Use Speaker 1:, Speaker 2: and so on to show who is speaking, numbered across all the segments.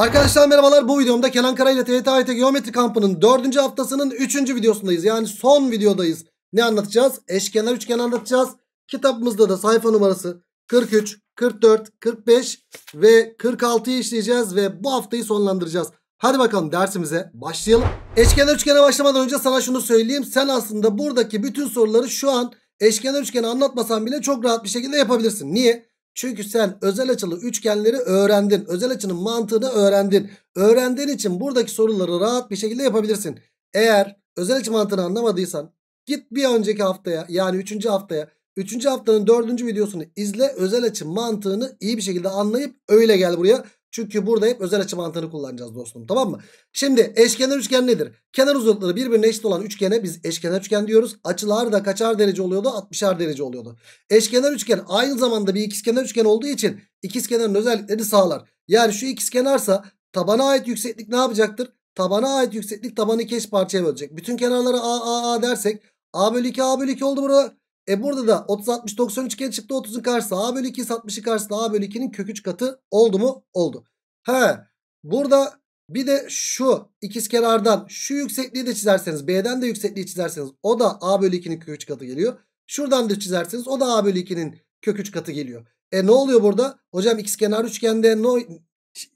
Speaker 1: Arkadaşlar merhabalar bu videomda Kenan Kara ile TYT Geometri Kampı'nın 4. haftasının 3. videosundayız. Yani son videodayız. Ne anlatacağız? Eşkenar üçgen anlatacağız. Kitabımızda da sayfa numarası 43, 44, 45 ve 46'yı işleyeceğiz ve bu haftayı sonlandıracağız. Hadi bakalım dersimize başlayalım. Eşkenar üçgene başlamadan önce sana şunu söyleyeyim. Sen aslında buradaki bütün soruları şu an eşkenar üçgeni anlatmasan bile çok rahat bir şekilde yapabilirsin. Niye? Çünkü sen özel açılı üçgenleri öğrendin. Özel açının mantığını öğrendin. Öğrendiğin için buradaki soruları rahat bir şekilde yapabilirsin. Eğer özel açı mantığını anlamadıysan git bir önceki haftaya yani 3. haftaya 3. haftanın 4. videosunu izle özel açı mantığını iyi bir şekilde anlayıp öyle gel buraya. Çünkü burada hep özel açı mantığını kullanacağız dostum tamam mı? Şimdi eşkenar üçgen nedir? Kenar uzunlukları birbirine eşit olan üçgene biz eşkenar üçgen diyoruz. Açılar da kaçar derece oluyordu? 60'ar derece oluyordu. Eşkenar üçgen aynı zamanda bir ikizkenar üçgen olduğu için ikizkenarın özelliklerini sağlar. Yani şu ikizkenarsa tabana ait yükseklik ne yapacaktır? Tabana ait yükseklik tabanı iki eş parçaya bölecek. Bütün kenarları a a a dersek a bölü 2 a bölü 2 oldu burada. E burada da 30 60 90 üçgen çıktı. 30'un karşısı a bölü 2 60'ın karşısı a bölü 2'nin kök 3 katı oldu mu? Oldu. He. Burada bir de şu ikiz ikizkenardan şu yüksekliği de çizerseniz B'den de yüksekliği çizerseniz o da A bölü 2'nin kök 3 katı geliyor. Şuradan da çizerseniz o da A bölü 2'nin kök 3 katı geliyor. E ne oluyor burada? Hocam ikiz kenar üçgende no,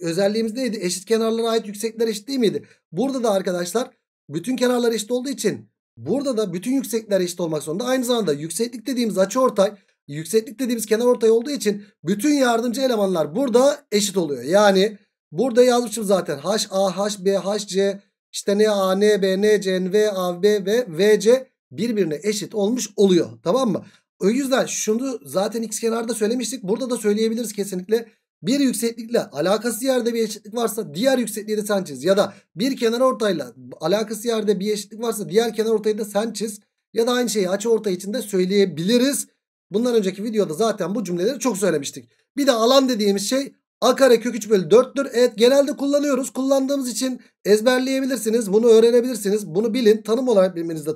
Speaker 1: özelliğimiz neydi? Eşit kenarlara ait yüksekler eşit değil miydi? Burada da arkadaşlar bütün kenarlar eşit olduğu için Burada da bütün yüksekler eşit olmak zorunda. Aynı zamanda yükseklik dediğimiz açıortay yükseklik dediğimiz kenar ortay olduğu için bütün yardımcı elemanlar burada eşit oluyor. Yani burada yazmışım zaten H, A, H, B, H, C işte N, A, N, B, N, C, n V, A, B ve V, C birbirine eşit olmuş oluyor. Tamam mı? O yüzden şunu zaten x kenarda söylemiştik. Burada da söyleyebiliriz kesinlikle bir yükseklikle alakası yerde bir eşitlik varsa diğer yüksekliği de sen çiz. Ya da bir kenar ortayla alakası yerde bir eşitlik varsa diğer kenar ortayı da sen çiz. Ya da aynı şeyi açı ortay içinde söyleyebiliriz. Bundan önceki videoda zaten bu cümleleri çok söylemiştik. Bir de alan dediğimiz şey a kare kök 3 bölü 4'tür. Evet genelde kullanıyoruz. Kullandığımız için ezberleyebilirsiniz. Bunu öğrenebilirsiniz. Bunu bilin. Tanım olarak bilmenizi de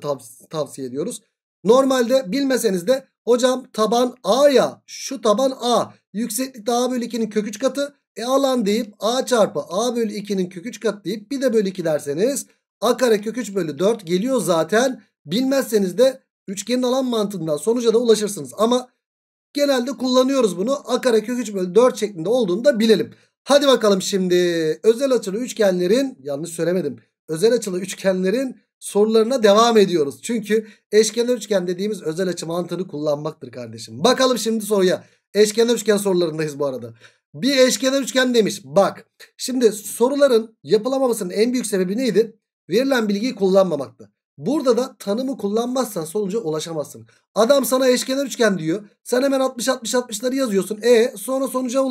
Speaker 1: tavsiye ediyoruz. Normalde bilmeseniz de hocam taban A ya şu taban A yükseklikte A bölü 2'nin kök 3 katı e alan deyip A çarpı A bölü 2'nin kök 3 katı deyip bir de bölü 2 derseniz A kare kök 3 bölü 4 geliyor zaten. Bilmezseniz de üçgenin alan mantığından sonuca da ulaşırsınız. Ama genelde kullanıyoruz bunu. A kare kök 3 bölü 4 şeklinde olduğunu da bilelim. Hadi bakalım şimdi özel açılı üçgenlerin yanlış söylemedim. Özel açılı üçgenlerin sorularına devam ediyoruz. Çünkü eşkenar üçgen dediğimiz özel açı mantığını kullanmaktır kardeşim. Bakalım şimdi soruya. Eşkenar üçgen sorularındayız bu arada. Bir eşkenar üçgen demiş. Bak şimdi soruların yapılamamasının en büyük sebebi neydi? Verilen bilgiyi kullanmamaktı. Burada da tanımı kullanmazsan sonuca ulaşamazsın. Adam sana eşkenar üçgen diyor. Sen hemen 60 60 60'ları yazıyorsun. E sonra sonuca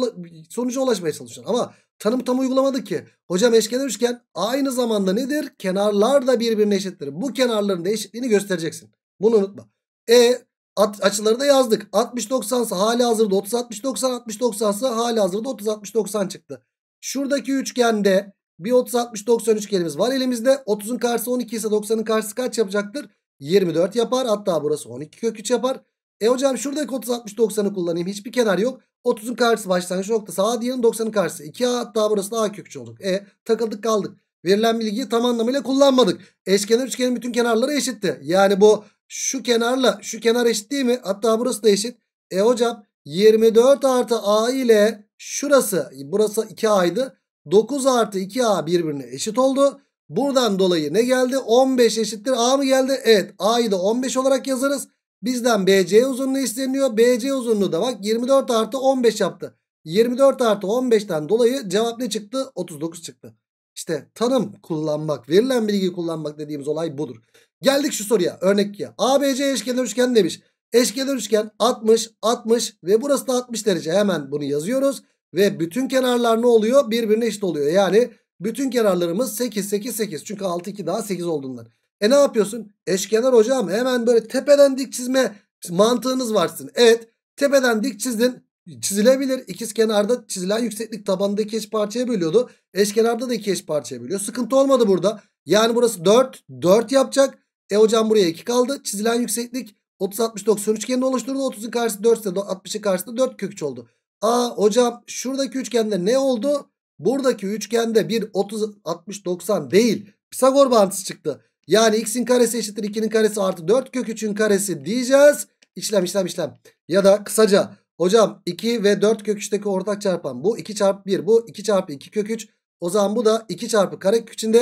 Speaker 1: sonuca ulaşmaya çalışıyorsun. Ama Tanım tam uygulamadı ki. Hocam eşkenar üçgen aynı zamanda nedir? Kenarlar da birbirine eşittir. Bu kenarların da eşitliğini göstereceksin. Bunu unutma. E at, açıları da yazdık. 60-90 ise hali hazırda 30-60-90 60-90 ise hali hazırda 30-60-90 çıktı. Şuradaki üçgende bir 30-60-90 üçgenimiz var elimizde. 30'un karşısı 12 ise 90'ın karşısı kaç yapacaktır? 24 yapar. Hatta burası 12 kök 3 yapar. E hocam şuradaki 30 60 90'ı kullanayım. Hiçbir kenar yok. 30'un karşısı başlangıç noktası A diyelim 90'ın karşısı 2 A hatta burası da A kökçe olacak. E takıldık kaldık. Verilen bilgiyi tam anlamıyla kullanmadık. Eşkenar üçgenin bütün kenarları eşitti. Yani bu şu kenarla şu kenar eşit değil mi? Hatta burası da eşit. E hocam 24 artı A ile şurası burası 2A'ydı. 9 artı 2A birbirine eşit oldu. Buradan dolayı ne geldi? 15 eşittir A mı geldi? Evet A'yı da 15 olarak yazarız. Bizden BC uzunluğu isteniyor. BC uzunluğu da bak 24 artı 15 yaptı. 24 artı 15'ten dolayı cevap ne çıktı? 39 çıktı. İşte tanım kullanmak, verilen bilgiyi kullanmak dediğimiz olay budur. Geldik şu soruya. Örnek 2'ye. ABC eşkenar üçgen demiş. Eşkenar üçgen 60, 60 ve burası da 60 derece. Hemen bunu yazıyoruz. Ve bütün kenarlar ne oluyor? Birbirine eşit oluyor. Yani bütün kenarlarımız 8, 8, 8. Çünkü 6, 2 daha 8 olduğundan. E ne yapıyorsun? Eşkenar hocam hemen böyle tepeden dik çizme mantığınız varsın. Evet tepeden dik çizdin. Çizilebilir. İkiz kenarda çizilen yükseklik tabandaki eş parçaya bölüyordu. Eşkenarda da iki eş parçaya bölüyor. Sıkıntı olmadı burada. Yani burası 4. 4 yapacak. E hocam buraya 2 kaldı. Çizilen yükseklik 30 60 90 üçgenini oluşturdu. 30'un karşısı 4 ise 60'ın karşısı 4 kök oldu. Aa hocam şuradaki üçgende ne oldu? Buradaki üçgende bir 30 60 90 değil. Pisagor bağıntısı çıktı. Yani x'in karesi eşittir 2'nin karesi artı 4 kök 3'ün karesi diyeceğiz. İşlem işlem işlem. Ya da kısaca hocam 2 ve 4 kök 3'teki ortak çarpan bu 2 çarpı 1 bu 2 çarpı 2 kök 3. O zaman bu da 2 çarpı kare kök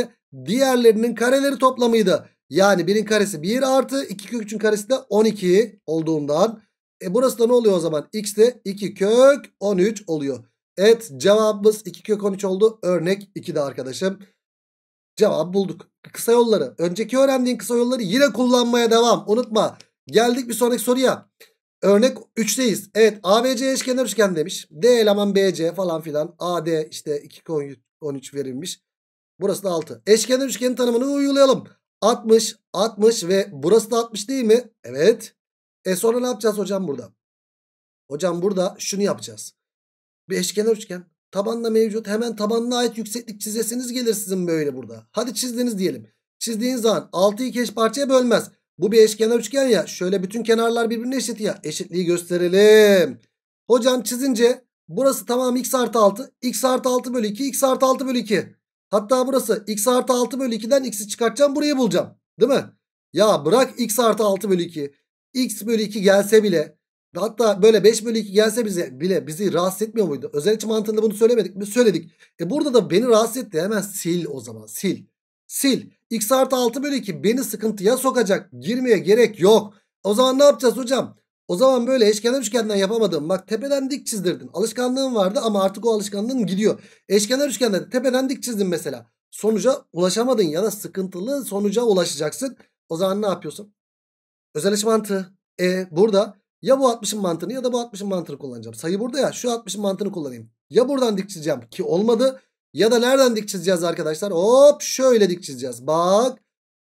Speaker 1: diğerlerinin kareleri toplamıydı. Yani 1'in karesi 1 artı 2 kök 3'ün karesi de 12 olduğundan. E burası da ne oluyor o zaman? X de 2 kök 13 oluyor. Evet cevabımız 2 kök 13 oldu. Örnek 2'de arkadaşım. Cevabı bulduk. Kısa yolları. Önceki öğrendiğin kısa yolları yine kullanmaya devam. Unutma. Geldik bir sonraki soruya. Örnek 3'teyiz. Evet ABC eşkenar üçgen demiş. D eleman BC falan filan. AD işte 2 13 verilmiş. Burası da 6. Eşkenar üçgenin tanımını uygulayalım. 60, 60 ve burası da 60 değil mi? Evet. E sonra ne yapacağız hocam burada? Hocam burada şunu yapacağız. Bir eşkenar üçgen. Tabanla mevcut. Hemen tabanına ait yükseklik çizesiniz gelir sizin böyle burada. Hadi çizdiniz diyelim. Çizdiğiniz zaman 6'yı keş parçaya bölmez. Bu bir eşkenar üçgen ya. Şöyle bütün kenarlar birbirine eşit ya. Eşitliği gösterelim. Hocam çizince burası tamam x artı 6. x artı 6 bölü 2. x artı 6 bölü 2. Hatta burası x artı 6 bölü 2'den x'i çıkartacağım. Burayı bulacağım. Değil mi? Ya bırak x artı 6 bölü 2. x bölü 2 gelse bile Hatta böyle 5 bölü 2 gelse bize bile bizi rahatsız etmiyor muydu? Özel iç mantığında bunu söylemedik mi? Söyledik. E burada da beni rahatsız etti. Hemen sil o zaman sil. Sil. X artı 6 bölü 2 beni sıkıntıya sokacak. Girmeye gerek yok. O zaman ne yapacağız hocam? O zaman böyle eşkenar üçgenden yapamadım. Bak tepeden dik çizdirdin. Alışkanlığın vardı ama artık o alışkanlığın gidiyor. Eşkenar üçgenden tepeden dik çizdin mesela. Sonuca ulaşamadın ya da sıkıntılı sonuca ulaşacaksın. O zaman ne yapıyorsun? Özel iç mantığı. E burada ya bu 60'ın mantığını ya da bu 60'ın mantığını kullanacağım. Sayı burada ya şu 60'ın mantığını kullanayım. Ya buradan dik çizeceğim ki olmadı. Ya da nereden dik çizeceğiz arkadaşlar? Hop şöyle dik çizeceğiz. Bak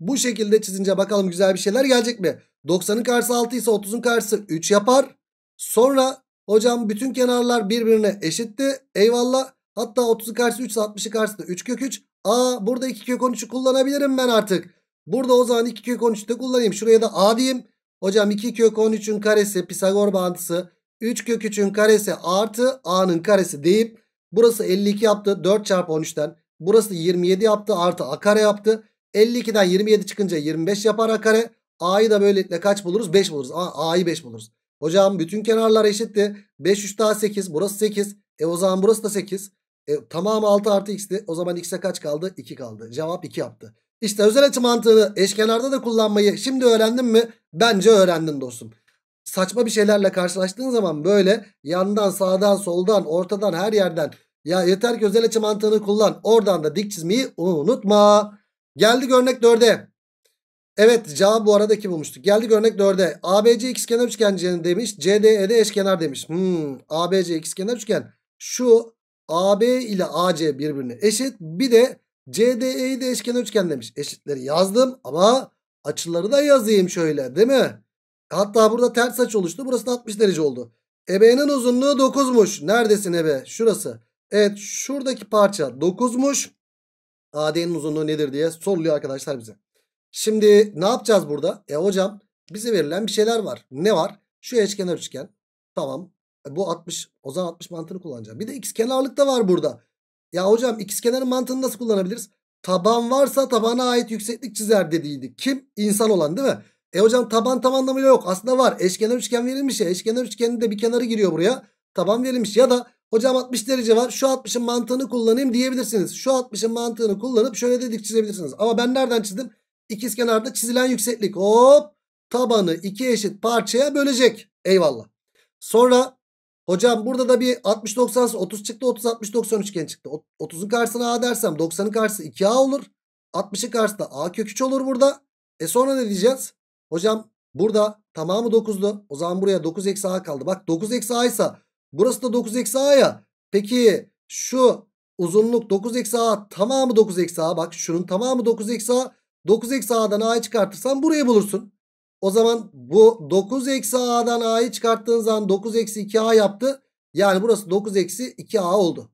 Speaker 1: bu şekilde çizince bakalım güzel bir şeyler gelecek mi? 90'ın karşısı 6 ise 30'un karşısı 3 yapar. Sonra hocam bütün kenarlar birbirine eşitti. Eyvallah. Hatta 30'un karşısı 3 ise 60'ın karşısı da 3 kök 3. Aa burada 2 kök 13'ü kullanabilirim ben artık. Burada o zaman 2 kök 13'ü de kullanayım. Şuraya da A diyeyim. Hocam 2 kök 13'ün karesi Pisagor bağıntısı 3 kök 3'ün karesi artı a'nın karesi deyip burası 52 yaptı 4 çarpı 13'ten. Burası 27 yaptı artı a kare yaptı. 52'den 27 çıkınca 25 yapar a kare. A'yı da böylelikle kaç buluruz? 5 buluruz. A'yı 5 buluruz. Hocam bütün kenarlar eşitti. 5 3 daha 8 burası 8. E o zaman burası da 8. E, tamamı 6 artı x'ti. O zaman x'e kaç kaldı? 2 kaldı. Cevap 2 yaptı. İşte özel açı mantığını eşkenarda da kullanmayı şimdi öğrendin mi? Bence öğrendin dostum. Saçma bir şeylerle karşılaştığın zaman böyle yandan sağdan soldan ortadan her yerden ya yeter ki özel açı mantığını kullan oradan da dik çizmeyi unutma. Geldik örnek 4'e. Evet cevap bu aradaki bulmuştuk. Geldik örnek 4'e. ABC ikizkenar üçgen demiş. CDE de eşkenar demiş. Hmm, ABC ikizkenar üçgen. Şu AB ile AC birbirine eşit. Bir de CDE'yi de eşkenar üçgen demiş. Eşitleri yazdım ama Açıları da yazayım şöyle değil mi? Hatta burada ters açı oluştu. Burası da 60 derece oldu. Ebe'nin uzunluğu 9'muş. Neredesin Ebe? Şurası. Evet şuradaki parça 9'muş. AD'nin uzunluğu nedir diye soruluyor arkadaşlar bize. Şimdi ne yapacağız burada? E hocam bize verilen bir şeyler var. Ne var? Şu eşkenar üçgen. Tamam. E, bu 60. O zaman 60 mantığını kullanacağım. Bir de x kenarlık da var burada. Ya hocam x kenarın mantığını nasıl kullanabiliriz? Taban varsa tabana ait yükseklik çizer dediydi. Kim? İnsan olan değil mi? E hocam taban tam anlamıyla yok. Aslında var. Eşkenar üçgen verilmiş ya. Eşkenar üçgenin de bir kenarı giriyor buraya. Taban verilmiş. Ya da hocam 60 derece var. Şu 60'ın mantığını kullanayım diyebilirsiniz. Şu 60'ın mantığını kullanıp şöyle dedik çizebilirsiniz. Ama ben nereden çizdim? İkiz kenarda çizilen yükseklik. Hop! Tabanı iki eşit parçaya bölecek. Eyvallah. Sonra Hocam burada da bir 60-90 30 çıktı 30-60-90 üçgen çıktı. 30'un karşısına A dersem 90'ın karşısı 2A olur. 60'ın karşısında A kök 3 olur burada. E sonra ne diyeceğiz? Hocam burada tamamı 9'lu. O zaman buraya 9 eksi A kaldı. Bak 9 eksi A ise burası da 9 eksi A ya. Peki şu uzunluk 9 eksi A tamamı 9 eksi A. Bak şunun tamamı 9 eksi A. 9 eksi A'dan A'yı çıkartırsan burayı bulursun. O zaman bu 9 eksi a'dan a'yı çıkarttığın zaman 9 eksi 2a yaptı. Yani burası 9 eksi 2a oldu.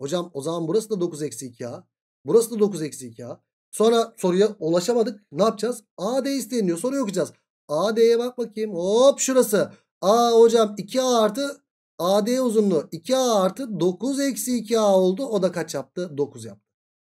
Speaker 1: Hocam o zaman burası da 9 eksi 2a. Burası da 9 eksi 2a. Sonra soruya ulaşamadık. Ne yapacağız? A D isteniyor. Soruyu okuyacağız. A D'ye bak bakayım. Hop şurası. A hocam 2A artı AD uzunluğu 2A artı 9 eksi 2A oldu. O da kaç yaptı? 9 yaptı.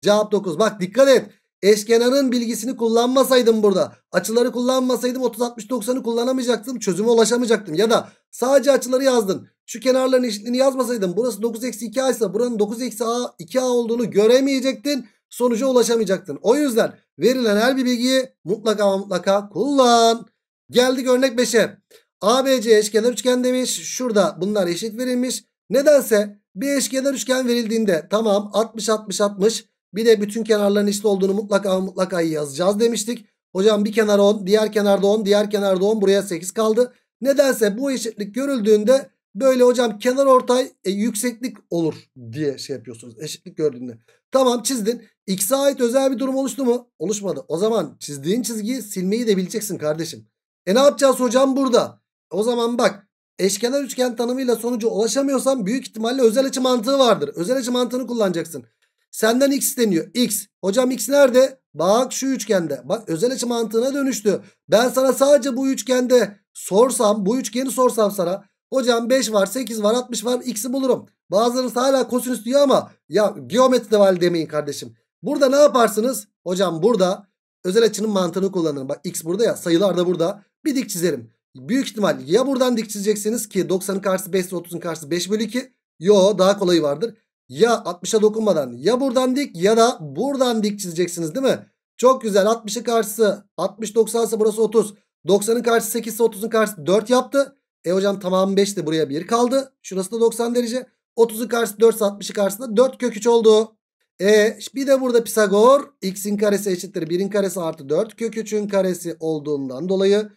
Speaker 1: Cevap 9. Bak dikkat et. Eşkenarın bilgisini kullanmasaydım burada. Açıları kullanmasaydım 30-60-90'ı kullanamayacaktım. Çözüme ulaşamayacaktım. Ya da sadece açıları yazdın. Şu kenarların eşitliğini yazmasaydım. Burası 9-2A ise buranın 9-A 2A olduğunu göremeyecektin. Sonuca ulaşamayacaktın. O yüzden verilen her bir bilgiyi mutlaka mutlaka kullan. Geldik örnek 5'e. ABC eşkenar üçgen demiş. Şurada bunlar eşit verilmiş. Nedense bir eşkenar üçgen verildiğinde tamam 60 60 60 bir de bütün kenarların eşit olduğunu mutlaka mutlaka yazacağız demiştik. Hocam bir kenar 10, diğer kenarda 10, diğer kenarda 10 buraya 8 kaldı. Nedense bu eşitlik görüldüğünde böyle hocam kenar ortay e, yükseklik olur diye şey yapıyorsunuz eşitlik gördüğünde. Tamam çizdin. X'e ait özel bir durum oluştu mu? Oluşmadı. O zaman çizdiğin çizgiyi silmeyi de bileceksin kardeşim. E ne yapacağız hocam burada? O zaman bak eşkenar üçgen tanımıyla sonuca ulaşamıyorsan büyük ihtimalle özel açı mantığı vardır. Özel açı mantığını kullanacaksın. Senden x isteniyor. X. Hocam x nerede? Bak şu üçgende. Bak özel açı mantığına dönüştü. Ben sana sadece bu üçgende sorsam bu üçgeni sorsam sana. Hocam 5 var 8 var 60 var x'i bulurum. Bazılarınız hala kosinüs diyor ama ya geometri devali demeyin kardeşim. Burada ne yaparsınız? Hocam burada özel açının mantığını kullanırım. Bak x burada ya sayılar da burada. Bir dik çizerim. Büyük ihtimal ya buradan dik çizeceksiniz ki 90'ın karşısı 5 30'un karşısı 5 bölü 2. Yo daha kolayı vardır ya 60'a dokunmadan ya buradan dik ya da buradan dik çizeceksiniz değil mi? Çok güzel 60'ın karşısı 60 90 ise burası 30. 90'ın karşısı 8 ise 30'un karşısı 4 yaptı. E hocam tamamı 5 de buraya 1 kaldı. Şurası da 90 derece. 30'un karşısı 4 ise 60'ın karşısında 4 kök 3 oldu. E bir de burada Pisagor x'in karesi eşittir 1'in karesi artı 4 kök 3'ün karesi olduğundan dolayı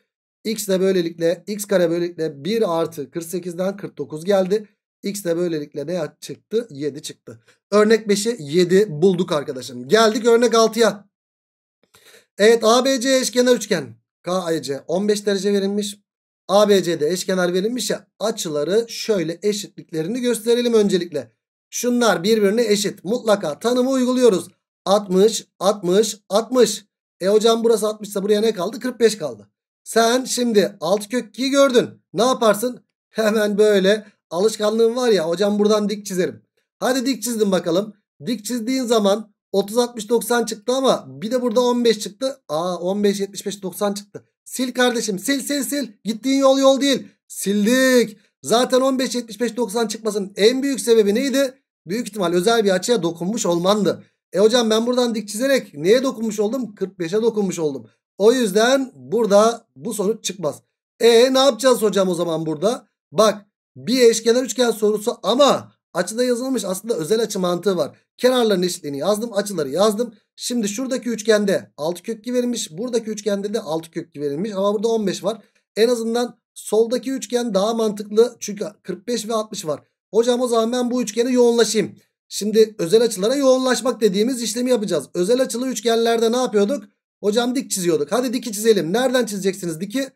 Speaker 1: x de böylelikle x kare böylelikle 1 artı 48'den 49 geldi. X de böylelikle ne çıktı? 7 çıktı. Örnek 5'i 7 bulduk arkadaşım. Geldik örnek 6'ya. Evet ABC eşkenar üçgen. KAC 15 derece verilmiş. ABC'de eşkenar verilmiş ya açıları şöyle eşitliklerini gösterelim öncelikle. Şunlar birbirine eşit. Mutlaka tanımı uyguluyoruz. 60, 60, 60. E hocam burası 60 ise buraya ne kaldı? 45 kaldı. Sen şimdi alt kök 2'yi gördün. Ne yaparsın? Hemen böyle alışkanlığım var ya hocam buradan dik çizerim. Hadi dik çizdim bakalım. Dik çizdiğin zaman 30 60 90 çıktı ama bir de burada 15 çıktı. Aa 15 75 90 çıktı. Sil kardeşim sil sil sil. Gittiğin yol yol değil. Sildik. Zaten 15 75 90 çıkmasının en büyük sebebi neydi? Büyük ihtimal özel bir açıya dokunmuş olmandı. E hocam ben buradan dik çizerek neye dokunmuş oldum? 45'e dokunmuş oldum. O yüzden burada bu sonuç çıkmaz. E ne yapacağız hocam o zaman burada? Bak bir eşkenar üçgen sorusu ama açıda yazılmış aslında özel açı mantığı var. Kenarların eşitliğini yazdım açıları yazdım. Şimdi şuradaki üçgende 6 kökü verilmiş. Buradaki üçgende de 6 kökü verilmiş ama burada 15 var. En azından soldaki üçgen daha mantıklı çünkü 45 ve 60 var. Hocam o zaman ben bu üçgene yoğunlaşayım. Şimdi özel açılara yoğunlaşmak dediğimiz işlemi yapacağız. Özel açılı üçgenlerde ne yapıyorduk? Hocam dik çiziyorduk. Hadi diki çizelim. Nereden çizeceksiniz diki?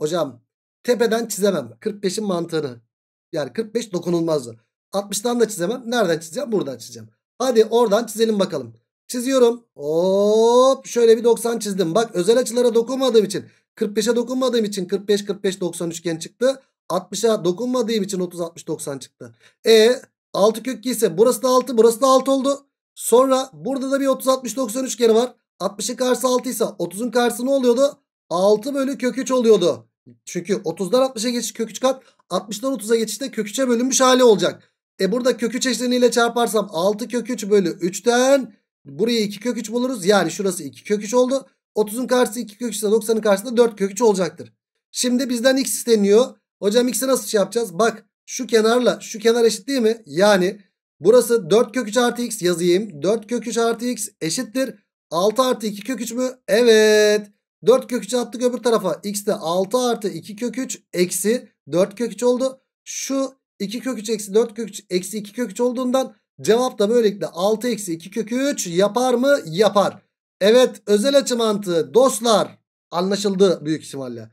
Speaker 1: Hocam tepeden çizemem. 45'in mantığını. Yani 45 dokunulmazdı. 60'dan da çizemem. Nereden çizeceğim? Buradan çizeceğim. Hadi oradan çizelim bakalım. Çiziyorum. Hop şöyle bir 90 çizdim. Bak özel açılara dokunmadığım için 45'e dokunmadığım için 45 45 90 üçgen çıktı. 60'a dokunmadığım için 30 60 90 çıktı. E 6 kök ise burası da 6 burası da 6 oldu. Sonra burada da bir 30 60 90 üçgeni var. 60'ın karşısı 6 ise 30'un karşısı ne oluyordu? 6 bölü kök 3 oluyordu. Çünkü 30'dan 60'a geçiş kök 3 kat. 60'dan 30'a geçişte kök 3'e bölünmüş hali olacak. E burada kök 3 eşleniğiyle çarparsam 6 kök 3 bölü 3'ten buraya 2 kök 3 buluruz. Yani şurası 2 kök 3 oldu. 30'un karşısı 2 kök 3 ise 90'ın karşısında 4 kök 3 olacaktır. Şimdi bizden x isteniyor. Hocam x'i nasıl şey yapacağız? Bak şu kenarla şu kenar eşit değil mi? Yani burası 4 kök 3 artı x yazayım. 4 kök 3 artı x eşittir. 6 artı 2 kök 3 mü? Evet. 4 kök 3'ü attık öbür tarafa. X de 6 artı 2 kök 3 eksi 4 kök 3 oldu. Şu 2 kök 3 eksi 4 kök 3 eksi 2 kök 3 olduğundan cevap da böylelikle 6 eksi 2 kök 3 yapar mı? Yapar. Evet özel açı mantığı dostlar anlaşıldı büyük ihtimalle.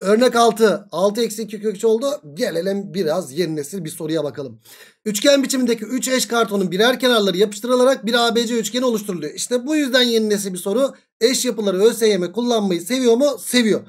Speaker 1: Örnek 6. 6 eksi 2 kök 3 oldu. Gelelim biraz yeni nesil bir soruya bakalım. Üçgen biçimindeki 3 eş kartonun birer kenarları yapıştırılarak bir ABC üçgeni oluşturuluyor. İşte bu yüzden yeni nesil bir soru. Eş yapıları ÖSYM kullanmayı seviyor mu? Seviyor.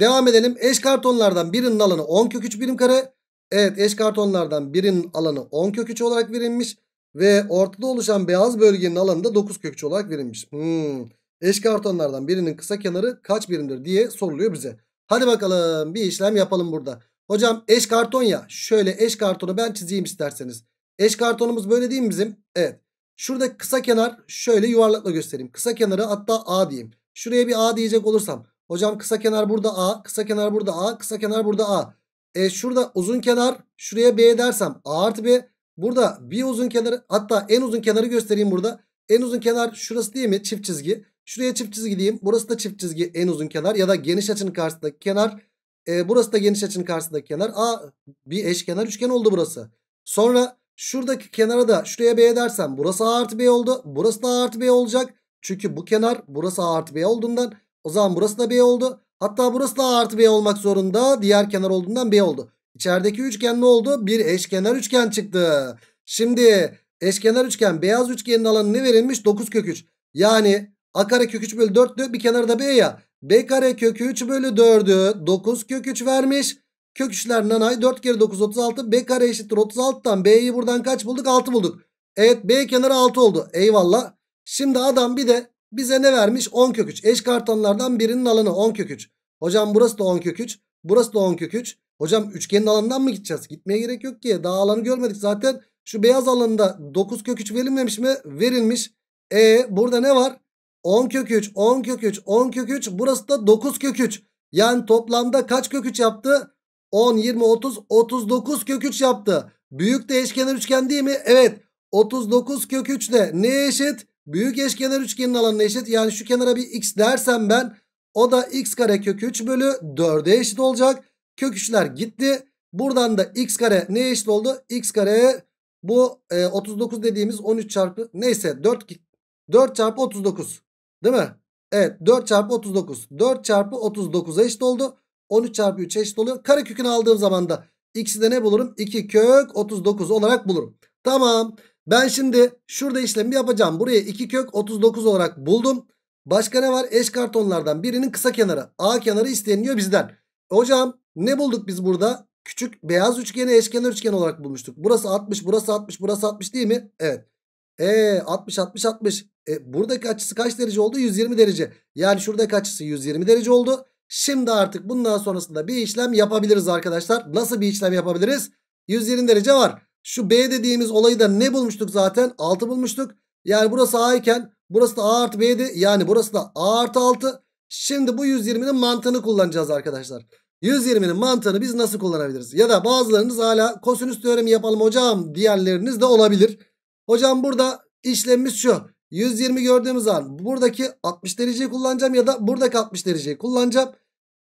Speaker 1: Devam edelim. Eş kartonlardan birinin alanı 10 kök 3 birim kare. Evet eş kartonlardan birinin alanı 10 kök 3 olarak verilmiş. Ve ortada oluşan beyaz bölgenin alanı da 9 kök 3 olarak verilmiş. Hmm. Eş kartonlardan birinin kısa kenarı kaç birimdir diye soruluyor bize. Hadi bakalım bir işlem yapalım burada. Hocam eş karton ya. Şöyle eş kartonu ben çizeyim isterseniz. Eş kartonumuz böyle değil mi bizim? Evet. Şurada kısa kenar şöyle yuvarlakla göstereyim. Kısa kenarı hatta A diyeyim. Şuraya bir A diyecek olursam. Hocam kısa kenar burada A. Kısa kenar burada A. Kısa kenar burada A. E şurada uzun kenar şuraya B dersem A artı B. Burada bir uzun kenarı hatta en uzun kenarı göstereyim burada. En uzun kenar şurası değil mi? Çift çizgi. Şuraya çift çizgi diyeyim. Burası da çift çizgi en uzun kenar ya da geniş açının karşısındaki kenar. E, burası da geniş açının karşısındaki kenar. A bir eşkenar üçgen oldu burası. Sonra şuradaki kenara da şuraya B dersem burası A artı B oldu. Burası da A artı B olacak. Çünkü bu kenar burası A artı B olduğundan o zaman burası da B oldu. Hatta burası da A artı B olmak zorunda. Diğer kenar olduğundan B oldu. İçerideki üçgen ne oldu? Bir eşkenar üçgen çıktı. Şimdi eşkenar üçgen beyaz üçgenin alanı ne verilmiş? 9 kök 3. Yani A kare kök 3 bölü 4'tü. Bir kenarda B ya. B kare kök 3 bölü 4'ü 9 kök 3 vermiş. Kök 3'ler nanay 4 kere 9 36. B kare eşittir 36'tan B'yi buradan kaç bulduk? 6 bulduk. Evet B kenarı 6 oldu. Eyvallah. Şimdi adam bir de bize ne vermiş? 10 kök 3. Eş kartanlardan birinin alanı 10 kök 3. Hocam burası da 10 kök 3. Burası da 10 kök 3. Hocam üçgenin alanından mı gideceğiz? Gitmeye gerek yok ki. Daha alanı görmedik zaten. Şu beyaz alanda 9 kök 3 verilmemiş mi? Verilmiş. E burada ne var? 10 kök 3, 10 kök 3, 10 kök 3. Burası da 9 kök 3. Yani toplamda kaç kök 3 yaptı? 10, 20, 30, 39 kök 3 yaptı. Büyük de eşkenar üçgen değil mi? Evet. 39 kök 3 de neye eşit? Büyük eşkenar üçgenin alanına eşit. Yani şu kenara bir x dersem ben o da x kare kök 3 bölü 4'e eşit olacak. Kök 3'ler gitti. Buradan da x kare neye eşit oldu? x kare bu e, 39 dediğimiz 13 çarpı neyse 4, 4 çarpı 39. Değil mi? Evet 4 çarpı 39. 4 çarpı 39'a eşit oldu. 13 çarpı 3 eşit oluyor. Kare kökünü aldığım zaman da ikisi de ne bulurum? 2 kök 39 olarak bulurum. Tamam. Ben şimdi şurada işlemi yapacağım. Buraya 2 kök 39 olarak buldum. Başka ne var? Eş kartonlardan birinin kısa kenarı. A kenarı isteniyor bizden. Hocam ne bulduk biz burada? Küçük beyaz üçgeni eşkenar üçgen olarak bulmuştuk. Burası 60, burası 60, burası 60 değil mi? Evet. E 60 60 60. E, buradaki açısı kaç derece oldu? 120 derece. Yani şuradaki açısı 120 derece oldu. Şimdi artık bundan sonrasında bir işlem yapabiliriz arkadaşlar. Nasıl bir işlem yapabiliriz? 120 derece var. Şu B dediğimiz olayı da ne bulmuştuk zaten? 6 bulmuştuk. Yani burası A iken burası da A artı B'di. Yani burası da A artı 6. Şimdi bu 120'nin mantığını kullanacağız arkadaşlar. 120'nin mantığını biz nasıl kullanabiliriz? Ya da bazılarınız hala kosinüs teoremi yapalım hocam diyenleriniz de olabilir. Hocam burada işlemimiz şu. 120 gördüğümüz an buradaki 60 dereceyi kullanacağım ya da buradaki 60 dereceyi kullanacağım.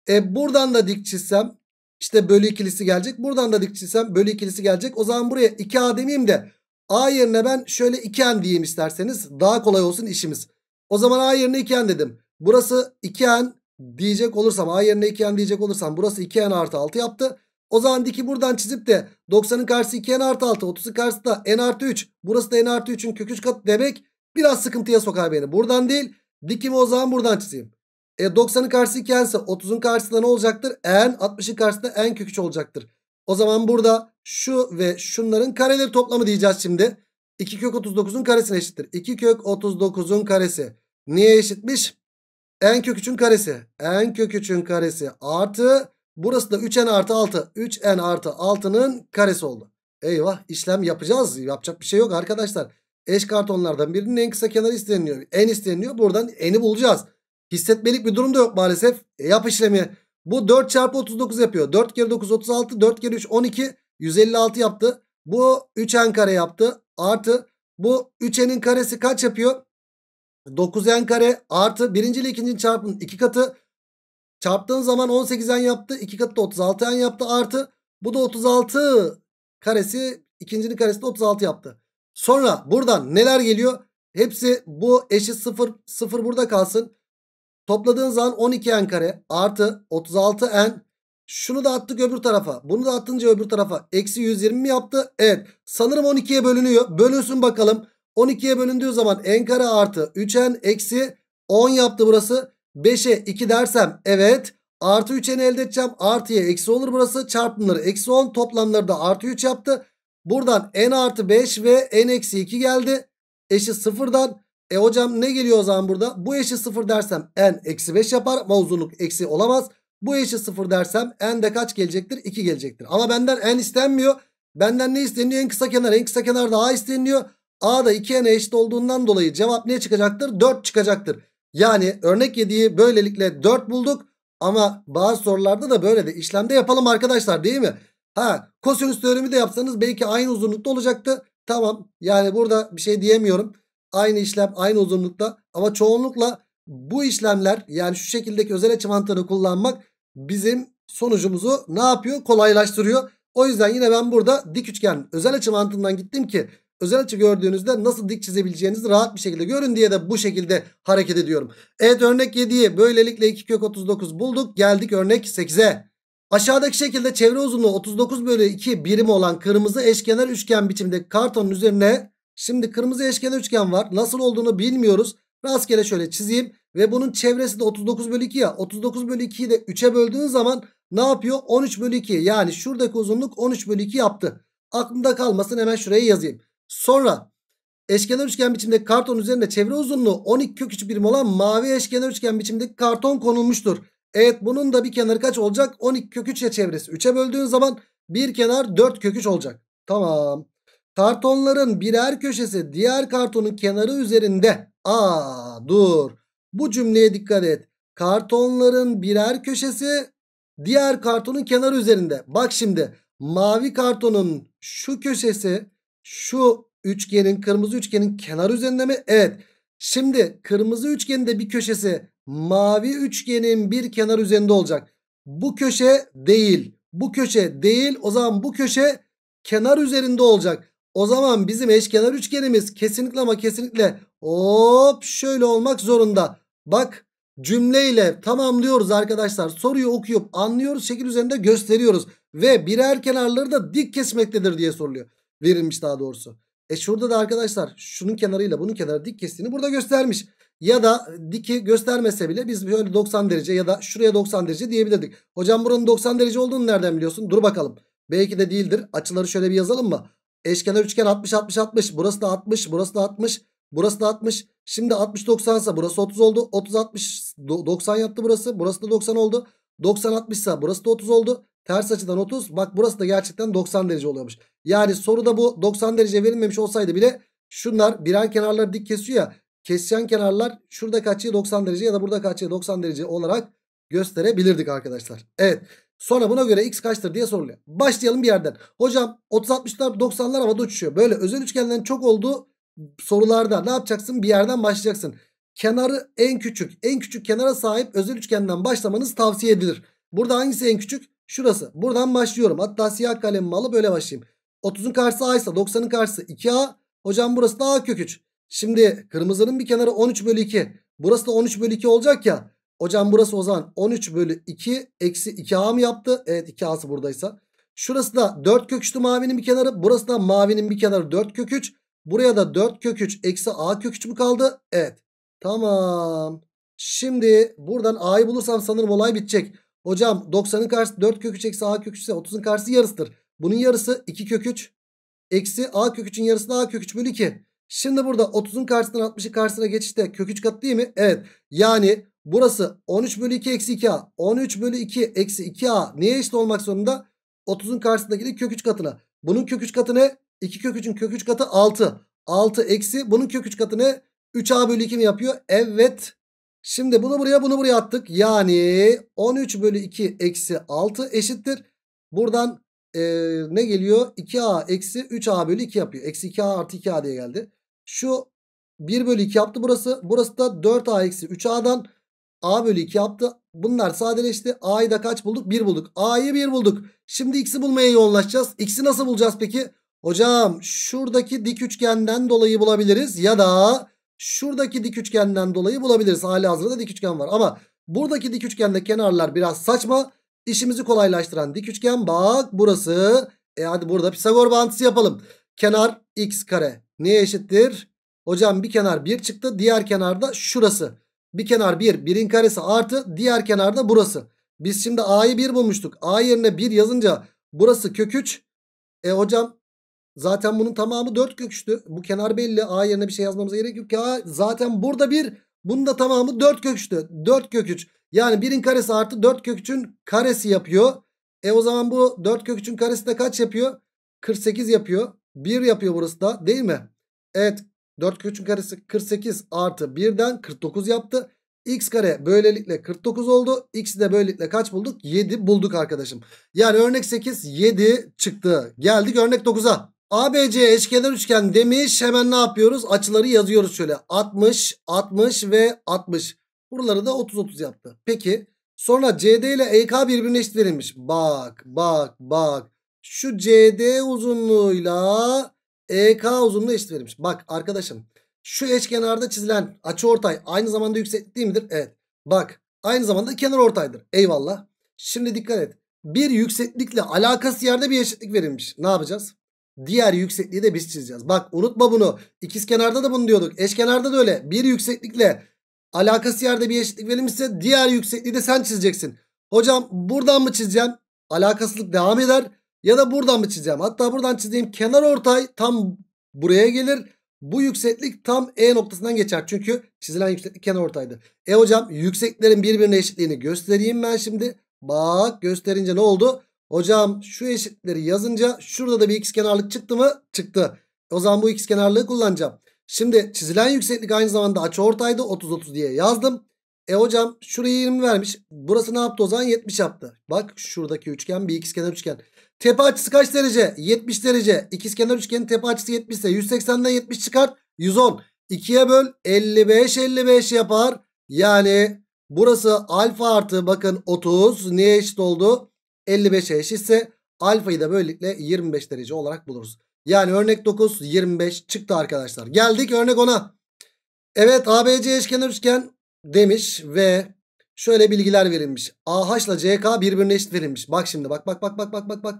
Speaker 1: E buradan da dik çizsem işte bölü ikilisi gelecek. Buradan da dik çizsem bölü ikilisi gelecek. O zaman buraya 2A demeyeyim de A yerine ben şöyle 2N diyeyim isterseniz. Daha kolay olsun işimiz. O zaman A yerine 2N dedim. Burası 2N diyecek olursam A yerine 2N diyecek olursam burası 2N artı 6 yaptı. O zaman diki buradan çizip de 90'ın karşısı 2 n artı 6. 30'un karşısı da n artı 3. Burası da n artı 3'ün kök 3 katı demek biraz sıkıntıya sokar beni. Buradan değil dikimi o zaman buradan çizeyim. E 90'ın karşısı 2 n ise 30'un karşısı da ne olacaktır? n 60'ın karşısı da n kök 3 olacaktır. O zaman burada şu ve şunların kareleri toplamı diyeceğiz şimdi. 2 kök 39'un karesine eşittir. 2 kök 39'un karesi. Niye eşitmiş? n kök 3'ün karesi. n kök 3'ün karesi artı Burası da 3n artı 6. 3n artı 6'nın karesi oldu. Eyvah işlem yapacağız. Yapacak bir şey yok arkadaşlar. Eş kartonlardan birinin en kısa kenarı isteniliyor. N isteniliyor. Buradan n'i bulacağız. Hissetmelik bir durum da yok maalesef. E, yap işlemi. Bu 4 çarpı 39 yapıyor. 4 kere 9 36. 4 kere 3 12. 156 yaptı. Bu 3n kare yaptı. Artı bu 3n'in karesi kaç yapıyor? 9n kare artı birinci ile ikincinin çarpımının iki katı Çarptığın zaman 18'en yaptı. 2 katı da 36'en yaptı. Artı bu da 36 karesi. ikincinin karesi de 36 yaptı. Sonra buradan neler geliyor? Hepsi bu eşit 0. 0 burada kalsın. Topladığın zaman 12n kare artı 36n. Şunu da attık öbür tarafa. Bunu da attınca öbür tarafa. Eksi 120 mi yaptı? Evet. Sanırım 12'ye bölünüyor. Bölünsün bakalım. 12'ye bölündüğü zaman n kare artı 3n eksi 10 yaptı burası. 5'e 2 dersem evet. Artı 3'e ne elde edeceğim? Artıya eksi olur burası. Çarpımları eksi 10. Toplamları da artı 3 yaptı. Buradan n artı 5 ve n eksi 2 geldi. Eşi sıfırdan. E hocam ne geliyor o zaman burada? Bu eşi sıfır dersem n eksi 5 yapar. Ama uzunluk eksi olamaz. Bu eşi sıfır dersem n de kaç gelecektir? 2 gelecektir. Ama benden n istenmiyor. Benden ne isteniyor? En kısa kenar. En kısa kenar da a isteniyor. A da 2n'e eşit olduğundan dolayı cevap ne çıkacaktır? 4 çıkacaktır. Yani örnek 7'yi böylelikle 4 bulduk. Ama bazı sorularda da böyle de işlemde yapalım arkadaşlar değil mi? Ha kosinüs teoremi de yapsanız belki aynı uzunlukta olacaktı. Tamam yani burada bir şey diyemiyorum. Aynı işlem aynı uzunlukta ama çoğunlukla bu işlemler yani şu şekildeki özel açı mantığını kullanmak bizim sonucumuzu ne yapıyor? Kolaylaştırıyor. O yüzden yine ben burada dik üçgen özel açı mantığından gittim ki Özel açı gördüğünüzde nasıl dik çizebileceğinizi rahat bir şekilde görün diye de bu şekilde hareket ediyorum. Evet örnek 7'yi böylelikle 2 kök 39 bulduk. Geldik örnek 8'e. Aşağıdaki şekilde çevre uzunluğu 39 bölü 2 birim olan kırmızı eşkenar üçgen biçimde kartonun üzerine şimdi kırmızı eşkenar üçgen var. Nasıl olduğunu bilmiyoruz. Rastgele şöyle çizeyim ve bunun çevresi de 39 bölü 2 ya 39 bölü 2'yi de 3'e böldüğünüz zaman ne yapıyor? 13 bölü 2 yani şuradaki uzunluk 13 bölü 2 yaptı. Aklımda kalmasın hemen şuraya yazayım. Sonra eşkenar üçgen biçimdeki karton üzerinde çevre uzunluğu 12 kök 3 birim olan mavi eşkenar üçgen biçimdeki karton konulmuştur. Evet bunun da bir kenarı kaç olacak? 12 kök 3'e çevresi. 3'e böldüğün zaman bir kenar 4 kök 3 olacak. Tamam. Kartonların birer köşesi diğer kartonun kenarı üzerinde. Aa dur. Bu cümleye dikkat et. Kartonların birer köşesi diğer kartonun kenarı üzerinde. Bak şimdi mavi kartonun şu köşesi şu üçgenin kırmızı üçgenin kenar üzerinde mi? Evet. Şimdi kırmızı üçgenin de bir köşesi mavi üçgenin bir kenar üzerinde olacak. Bu köşe değil. Bu köşe değil. O zaman bu köşe kenar üzerinde olacak. O zaman bizim eşkenar üçgenimiz kesinlikle ama kesinlikle hop şöyle olmak zorunda. Bak cümleyle tamamlıyoruz arkadaşlar. Soruyu okuyup anlıyoruz. Şekil üzerinde gösteriyoruz. Ve birer kenarları da dik kesmektedir diye soruluyor. Verilmiş daha doğrusu. E şurada da arkadaşlar şunun kenarıyla bunun kenarı dik kestiğini burada göstermiş. Ya da e, diki göstermese bile biz böyle 90 derece ya da şuraya 90 derece diyebilirdik. Hocam buranın 90 derece olduğunu nereden biliyorsun? Dur bakalım. Belki de değildir. Açıları şöyle bir yazalım mı? Eşkenar üçgen 60 60 60. Burası da 60, burası da 60, burası da 60. Şimdi 60 90 ise burası 30 oldu. 30 60 90 yaptı burası. Burası da 90 oldu. 90 60 ise burası da 30 oldu. Ters açıdan 30. Bak burası da gerçekten 90 derece oluyormuş. Yani soruda bu 90 derece verilmemiş olsaydı bile şunlar birer kenarları dik kesiyor ya. Kesişen kenarlar şurada açıyı 90 derece ya da burada açıyı 90 derece olarak gösterebilirdik arkadaşlar. Evet. Sonra buna göre x kaçtır diye soruluyor. Başlayalım bir yerden. Hocam 30-60'lar 90'lar havada uçuşuyor. Böyle özel üçgenlerin çok olduğu sorularda ne yapacaksın? Bir yerden başlayacaksın kenarı en küçük en küçük kenara sahip özel üçgenden başlamanız tavsiye edilir. Burada hangisi en küçük? Şurası. Buradan başlıyorum. Hatta siyah kalemimi alıp öyle başlayayım. 30'un karşısı A ise 90'ın karşısı 2A. Hocam burası da A kök 3. Şimdi kırmızının bir kenarı 13 bölü 2. Burası da 13 bölü 2 olacak ya. Hocam burası o zaman 13 bölü 2 eksi 2A mı yaptı? Evet 2A'sı buradaysa. Şurası da 4 kök 3'tü mavinin bir kenarı. Burası da mavinin bir kenarı 4 kök 3. Buraya da 4 kök 3 eksi A kök 3 mü kaldı? Evet. Tamam. Şimdi buradan a'yı bulursam sanırım olay bitecek. Hocam 90'ın karşısı 4 kök 3 eksi a kök 3 ise 30'un karşısı yarısıdır. Bunun yarısı 2 kök 3 eksi a kök 3'ün yarısı da a kök 3 bölü 2. Şimdi burada 30'un karşısından 60'ın karşısına geçişte kök 3 katlı değil mi? Evet. Yani burası 13 bölü 2 eksi 2a. 13 bölü 2 eksi 2a neye eşit olmak zorunda? 30'un karşısındaki kök 3 katına. Bunun kök 3 katı ne? 2 kök 3'ün kök 3 katı 6. 6 eksi bunun kök 3 katı ne? 3a bölü 2 mi yapıyor? Evet. Şimdi bunu buraya bunu buraya attık. Yani 13 bölü 2 eksi 6 eşittir. Buradan e, ne geliyor? 2a eksi 3a bölü 2 yapıyor. Eksi 2a artı 2a diye geldi. Şu 1 bölü 2 yaptı burası. Burası da 4a eksi 3a'dan a bölü 2 yaptı. Bunlar sadeleşti. A'yı da kaç bulduk? 1 bulduk. A'yı 1 bulduk. Şimdi x'i bulmaya yoğunlaşacağız. X'i nasıl bulacağız peki? Hocam şuradaki dik üçgenden dolayı bulabiliriz. Ya da şuradaki dik üçgenden dolayı bulabiliriz. Hali hazırda dik üçgen var ama buradaki dik üçgende kenarlar biraz saçma. İşimizi kolaylaştıran dik üçgen bak burası. E hadi burada Pisagor bağıntısı yapalım. Kenar x kare neye eşittir? Hocam bir kenar 1 çıktı diğer kenarda şurası. Bir kenar 1 bir, 1'in karesi artı diğer kenarda burası. Biz şimdi a'yı 1 bulmuştuk. A yerine 1 yazınca burası kök 3. E hocam Zaten bunun tamamı dört köküçtü. Bu kenar belli. A yerine bir şey yazmamıza gerek yok ki. A zaten burada bir, Bunun da tamamı 4 köküçtü. 4 köküç. Yani birin karesi artı 4 köküçün karesi yapıyor. E o zaman bu 4 köküçün karesi de kaç yapıyor? 48 yapıyor. 1 yapıyor burası da değil mi? Evet 4 köküçün karesi 48 artı 1'den 49 yaptı. X kare böylelikle 49 oldu. X'i de böylelikle kaç bulduk? 7 bulduk arkadaşım. Yani örnek 8 7 çıktı. Geldik örnek 9'a. ABC eşkenar üçgen demiş. Hemen ne yapıyoruz? Açıları yazıyoruz şöyle. 60, 60 ve 60. Buraları da 30-30 yaptı. Peki sonra CD ile EK birbirine eşit verilmiş. Bak bak bak. Şu CD uzunluğuyla EK uzunluğu eşit verilmiş. Bak arkadaşım şu eşkenarda çizilen açı ortay aynı zamanda yüksekliği midir? Evet. Bak aynı zamanda kenar ortaydır. Eyvallah. Şimdi dikkat et. Bir yükseklikle alakası yerde bir eşitlik verilmiş. Ne yapacağız? Diğer yüksekliği de biz çizeceğiz. Bak unutma bunu. İkiz kenarda da bunu diyorduk. Eşkenarda da öyle. Bir yükseklikle alakası yerde bir eşitlik verilmişse diğer yüksekliği de sen çizeceksin. Hocam buradan mı çizeceğim? Alakasılık devam eder. Ya da buradan mı çizeceğim? Hatta buradan çizdiğim kenar ortay tam buraya gelir. Bu yükseklik tam E noktasından geçer. Çünkü çizilen yükseklik kenar ortaydı. E hocam yüksekliklerin birbirine eşitliğini göstereyim ben şimdi. Bak gösterince ne oldu? Hocam şu eşitleri yazınca şurada da bir x kenarlık çıktı mı? Çıktı. O zaman bu x kenarlığı kullanacağım. Şimdi çizilen yükseklik aynı zamanda açı ortaydı. 30-30 diye yazdım. E hocam şuraya 20 vermiş. Burası ne yaptı o zaman? 70 yaptı. Bak şuradaki üçgen bir ikizkenar üçgen. Tepe açısı kaç derece? 70 derece. İkizkenar üçgenin tepe açısı 70 ise 180'den 70 çıkar 110. 2'ye böl 55 55 yapar. Yani burası alfa artı bakın 30 neye eşit oldu? 55'e eşitse alfayı da böylelikle 25 derece olarak buluruz. Yani örnek 9 25 çıktı arkadaşlar. Geldik örnek 10'a. Evet ABC eşkenar üçgen demiş ve şöyle bilgiler verilmiş. AH ile CK birbirine eşit verilmiş. Bak şimdi bak bak bak bak bak bak bak.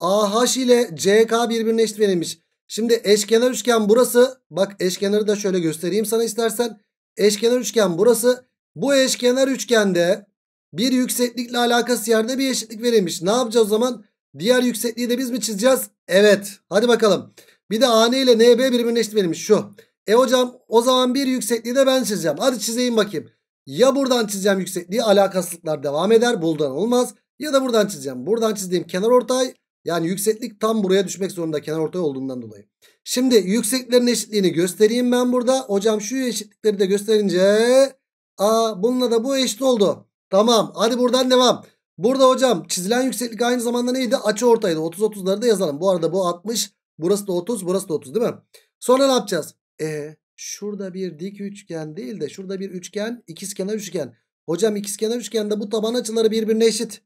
Speaker 1: AH ile CK birbirine eşit verilmiş. Şimdi eşkenar üçgen burası. Bak eşkenarı da şöyle göstereyim sana istersen. Eşkenar üçgen burası. Bu eşkenar üçgende bir yükseklikle alakası yerde bir eşitlik verilmiş. Ne yapacağız o zaman? Diğer yüksekliği de biz mi çizeceğiz? Evet. Hadi bakalım. Bir de AN ile NB birbirine eşit verilmiş şu. E hocam o zaman bir yüksekliği de ben çizeceğim. Hadi çizeyim bakayım. Ya buradan çizeceğim yüksekliği alakasızlıklar devam eder. buradan olmaz. Ya da buradan çizeceğim. Buradan çizdiğim kenar ortay. Yani yükseklik tam buraya düşmek zorunda kenar ortay olduğundan dolayı. Şimdi yükseklerin eşitliğini göstereyim ben burada. Hocam şu eşitlikleri de gösterince. Aa bununla da bu eşit oldu. Tamam hadi buradan devam. Burada hocam çizilen yükseklik aynı zamanda neydi? Açı ortaydı. 30-30'ları da yazalım. Bu arada bu 60. Burası da 30. Burası da 30 değil mi? Sonra ne yapacağız? E, şurada bir dik üçgen değil de şurada bir üçgen ikizkenar üçgen. Hocam ikizkenar üçgende bu taban açıları birbirine eşit.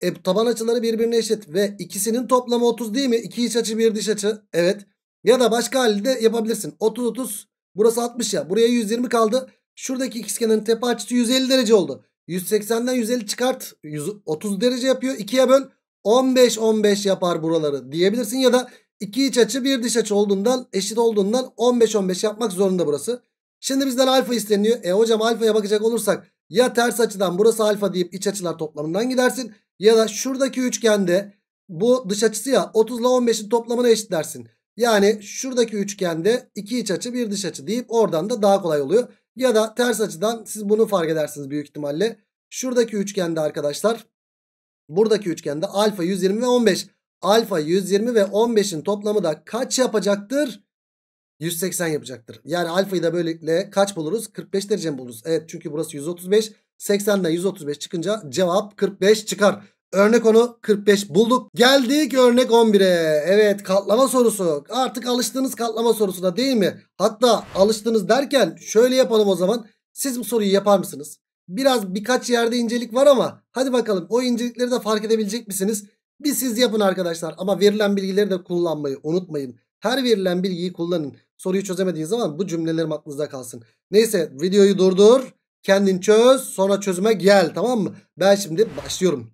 Speaker 1: E, taban açıları birbirine eşit ve ikisinin toplamı 30 değil mi? İki iç açı bir dış açı. Evet. Ya da başka halde yapabilirsin. 30 30 burası 60 ya. Buraya 120 kaldı. Şuradaki ikizkenarın tepe açısı 150 derece oldu. 180'den 150 çıkart. 130 derece yapıyor. 2'ye böl. 15 15 yapar buraları diyebilirsin. Ya da iki iç açı bir dış açı olduğundan eşit olduğundan 15 15 yapmak zorunda burası. Şimdi bizden alfa isteniyor. E hocam alfaya bakacak olursak ya ters açıdan burası alfa deyip iç açılar toplamından gidersin. Ya da şuradaki üçgende bu dış açısı ya 30 ile 15'in toplamına eşit dersin. Yani şuradaki üçgende iki iç açı bir dış açı deyip oradan da daha kolay oluyor. Ya da ters açıdan siz bunu fark edersiniz büyük ihtimalle. Şuradaki üçgende arkadaşlar buradaki üçgende alfa 120 ve 15. Alfa 120 ve 15'in toplamı da kaç yapacaktır? 180 yapacaktır. Yani alfayı da böylelikle kaç buluruz? 45 derece mi buluruz? Evet çünkü burası 135. 80 ile 135 çıkınca cevap 45 çıkar. Örnek 10'u 45 bulduk. Geldik örnek 11'e. Evet katlama sorusu. Artık alıştığınız katlama sorusuna değil mi? Hatta alıştınız derken şöyle yapalım o zaman. Siz bu soruyu yapar mısınız? Biraz birkaç yerde incelik var ama hadi bakalım o incelikleri de fark edebilecek misiniz? Bir siz yapın arkadaşlar ama verilen bilgileri de kullanmayı unutmayın. Her verilen bilgiyi kullanın. Soruyu çözemediğiniz zaman bu cümlelerim aklınızda kalsın. Neyse videoyu durdur. Kendin çöz sonra çözüme gel tamam mı? Ben şimdi başlıyorum.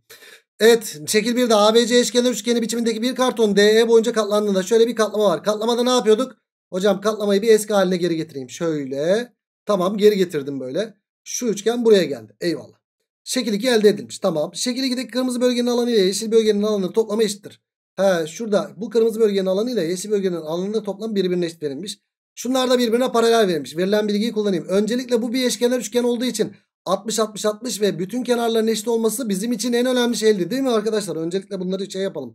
Speaker 1: Evet şekil 1'de ABC eşkenar üçgeni biçimindeki bir karton DE boyunca katlandığında şöyle bir katlama var. Katlamada ne yapıyorduk? Hocam katlamayı bir eski haline geri getireyim. Şöyle tamam geri getirdim böyle. Şu üçgen buraya geldi. Eyvallah. Şekil 2 elde edilmiş. Tamam. Şekil 2'deki kırmızı bölgenin alanı ile yeşil bölgenin alanı toplamı eşittir. He şurada bu kırmızı bölgenin alanı ile yeşil bölgenin alanında toplam birbirine eşit verilmiş. Şunlar da birbirine paralel verilmiş. Verilen bilgiyi kullanayım. Öncelikle bu bir eşkenar üçgen olduğu için 60 60 60 ve bütün kenarların eşit olması bizim için en önemli şeydi değil mi arkadaşlar? Öncelikle bunları şey yapalım.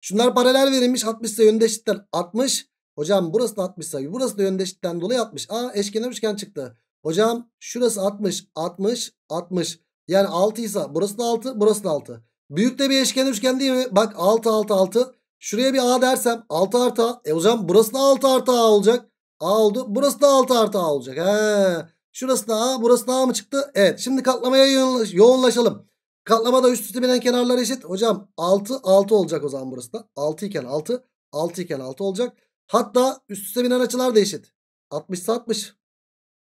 Speaker 1: Şunlar paralel verilmiş 60 ise yönde eşitler 60. Hocam burası da 60 sayı. Burası da yönde eşitten dolayı 60. Aa eşkenar üçgen çıktı. Hocam şurası 60 60 60. Yani 6 ise burası da 6 burası da 6. Büyükte bir eşkenar üçgen değil mi? Bak 6 6 6. Şuraya bir A dersem 6 artı A. E hocam burası da 6 artı A olacak. A oldu. Burası da 6 artı A olacak. He. Şurası da A burası da A mı çıktı? Evet şimdi katlamaya yoğunlaşalım. Katlamada üst üste binen kenarlar eşit. Hocam 6 6 olacak o zaman burası da. 6 iken 6 6 iken 6 olacak. Hatta üst üste binen açılar da eşit. 60 ise 60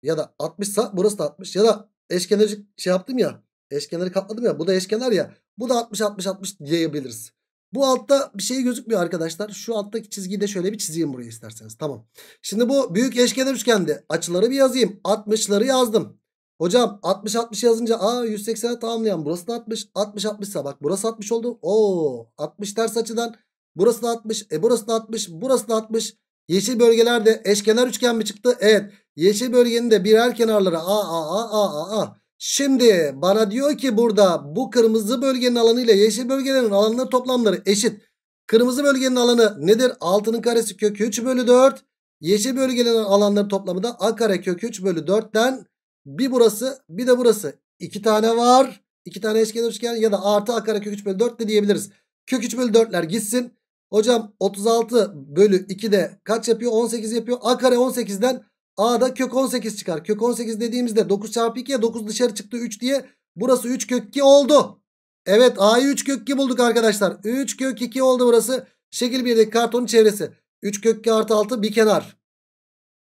Speaker 1: ya da 60 ise burası da 60 ya da eşkenarı şey yaptım ya eşkenarı katladım ya bu da eşkenar ya bu da 60 60 60 diyebiliriz. Bu altta bir şey gözükmüyor arkadaşlar. Şu alttaki çizgiyi de şöyle bir çizeyim buraya isterseniz. Tamam. Şimdi bu büyük eşkenar üçgende açıları bir yazayım. 60'ları yazdım. Hocam 60 60 yazınca a 180'e tamamlayan burası da 60. 60 60 ise bak burası 60 oldu. Oo 60 ters açıdan. Burası da 60. E burası da 60. Burası da 60. Yeşil bölgelerde eşkenar üçgen mi çıktı? Evet. Yeşil bölgenin de birer kenarları a a a a a a. Şimdi bana diyor ki burada bu kırmızı bölgenin alanı ile yeşil bölgelerin alanları toplamları eşit. Kırmızı bölgenin alanı nedir? 6'nın karesi kökü 3 bölü 4. Yeşil bölgelerin alanları toplamı da a kare kökü 3 bölü 4'ten bir burası bir de burası. 2 tane var. 2 tane eşkenar üçgen ya da artı a kare kök 3 bölü 4 de diyebiliriz. Kök 3 bölü 4'ler gitsin. Hocam 36 bölü 2 de kaç yapıyor? 18 yapıyor. A kare 18'den A'da kök 18 çıkar. Kök 18 dediğimizde 9 çarpı 2'ye 9 dışarı çıktı 3 diye. Burası 3 kök 2 oldu. Evet A'yı 3 kök 2 bulduk arkadaşlar. 3 kök 2 oldu burası. Şekil 1'deki kartonun çevresi. 3 kök 2 artı 6 bir kenar.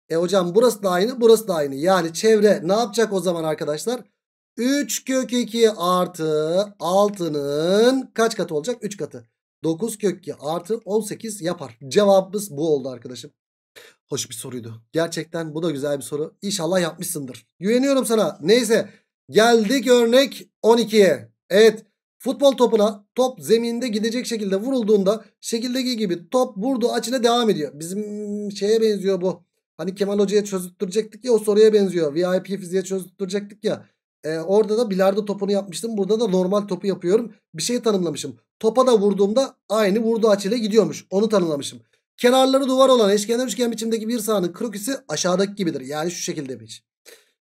Speaker 1: E hocam burası da aynı burası da aynı. Yani çevre ne yapacak o zaman arkadaşlar? 3 kök 2 artı 6'nın kaç katı olacak? 3 katı. 9 kök 2 artı 18 yapar. Cevabımız bu oldu arkadaşım. Hoş bir soruydu. Gerçekten bu da güzel bir soru. İnşallah yapmışsındır. Güveniyorum sana. Neyse geldik örnek 12'ye. Evet futbol topuna top zeminde gidecek şekilde vurulduğunda şekildeki gibi top vurduğu açıyla devam ediyor. Bizim şeye benziyor bu. Hani Kemal Hoca'ya çözüttürecektik ya o soruya benziyor. VIP fiziğe çözüttürecektik ya. Ee, orada da bilardo topunu yapmıştım. Burada da normal topu yapıyorum. Bir şey tanımlamışım. Topa da vurduğumda aynı vurduğu açıyla gidiyormuş. Onu tanımlamışım. Kenarları duvar olan eşkenar üçgen biçimdeki bir sahanın kroküsü aşağıdaki gibidir. Yani şu şekilde bir.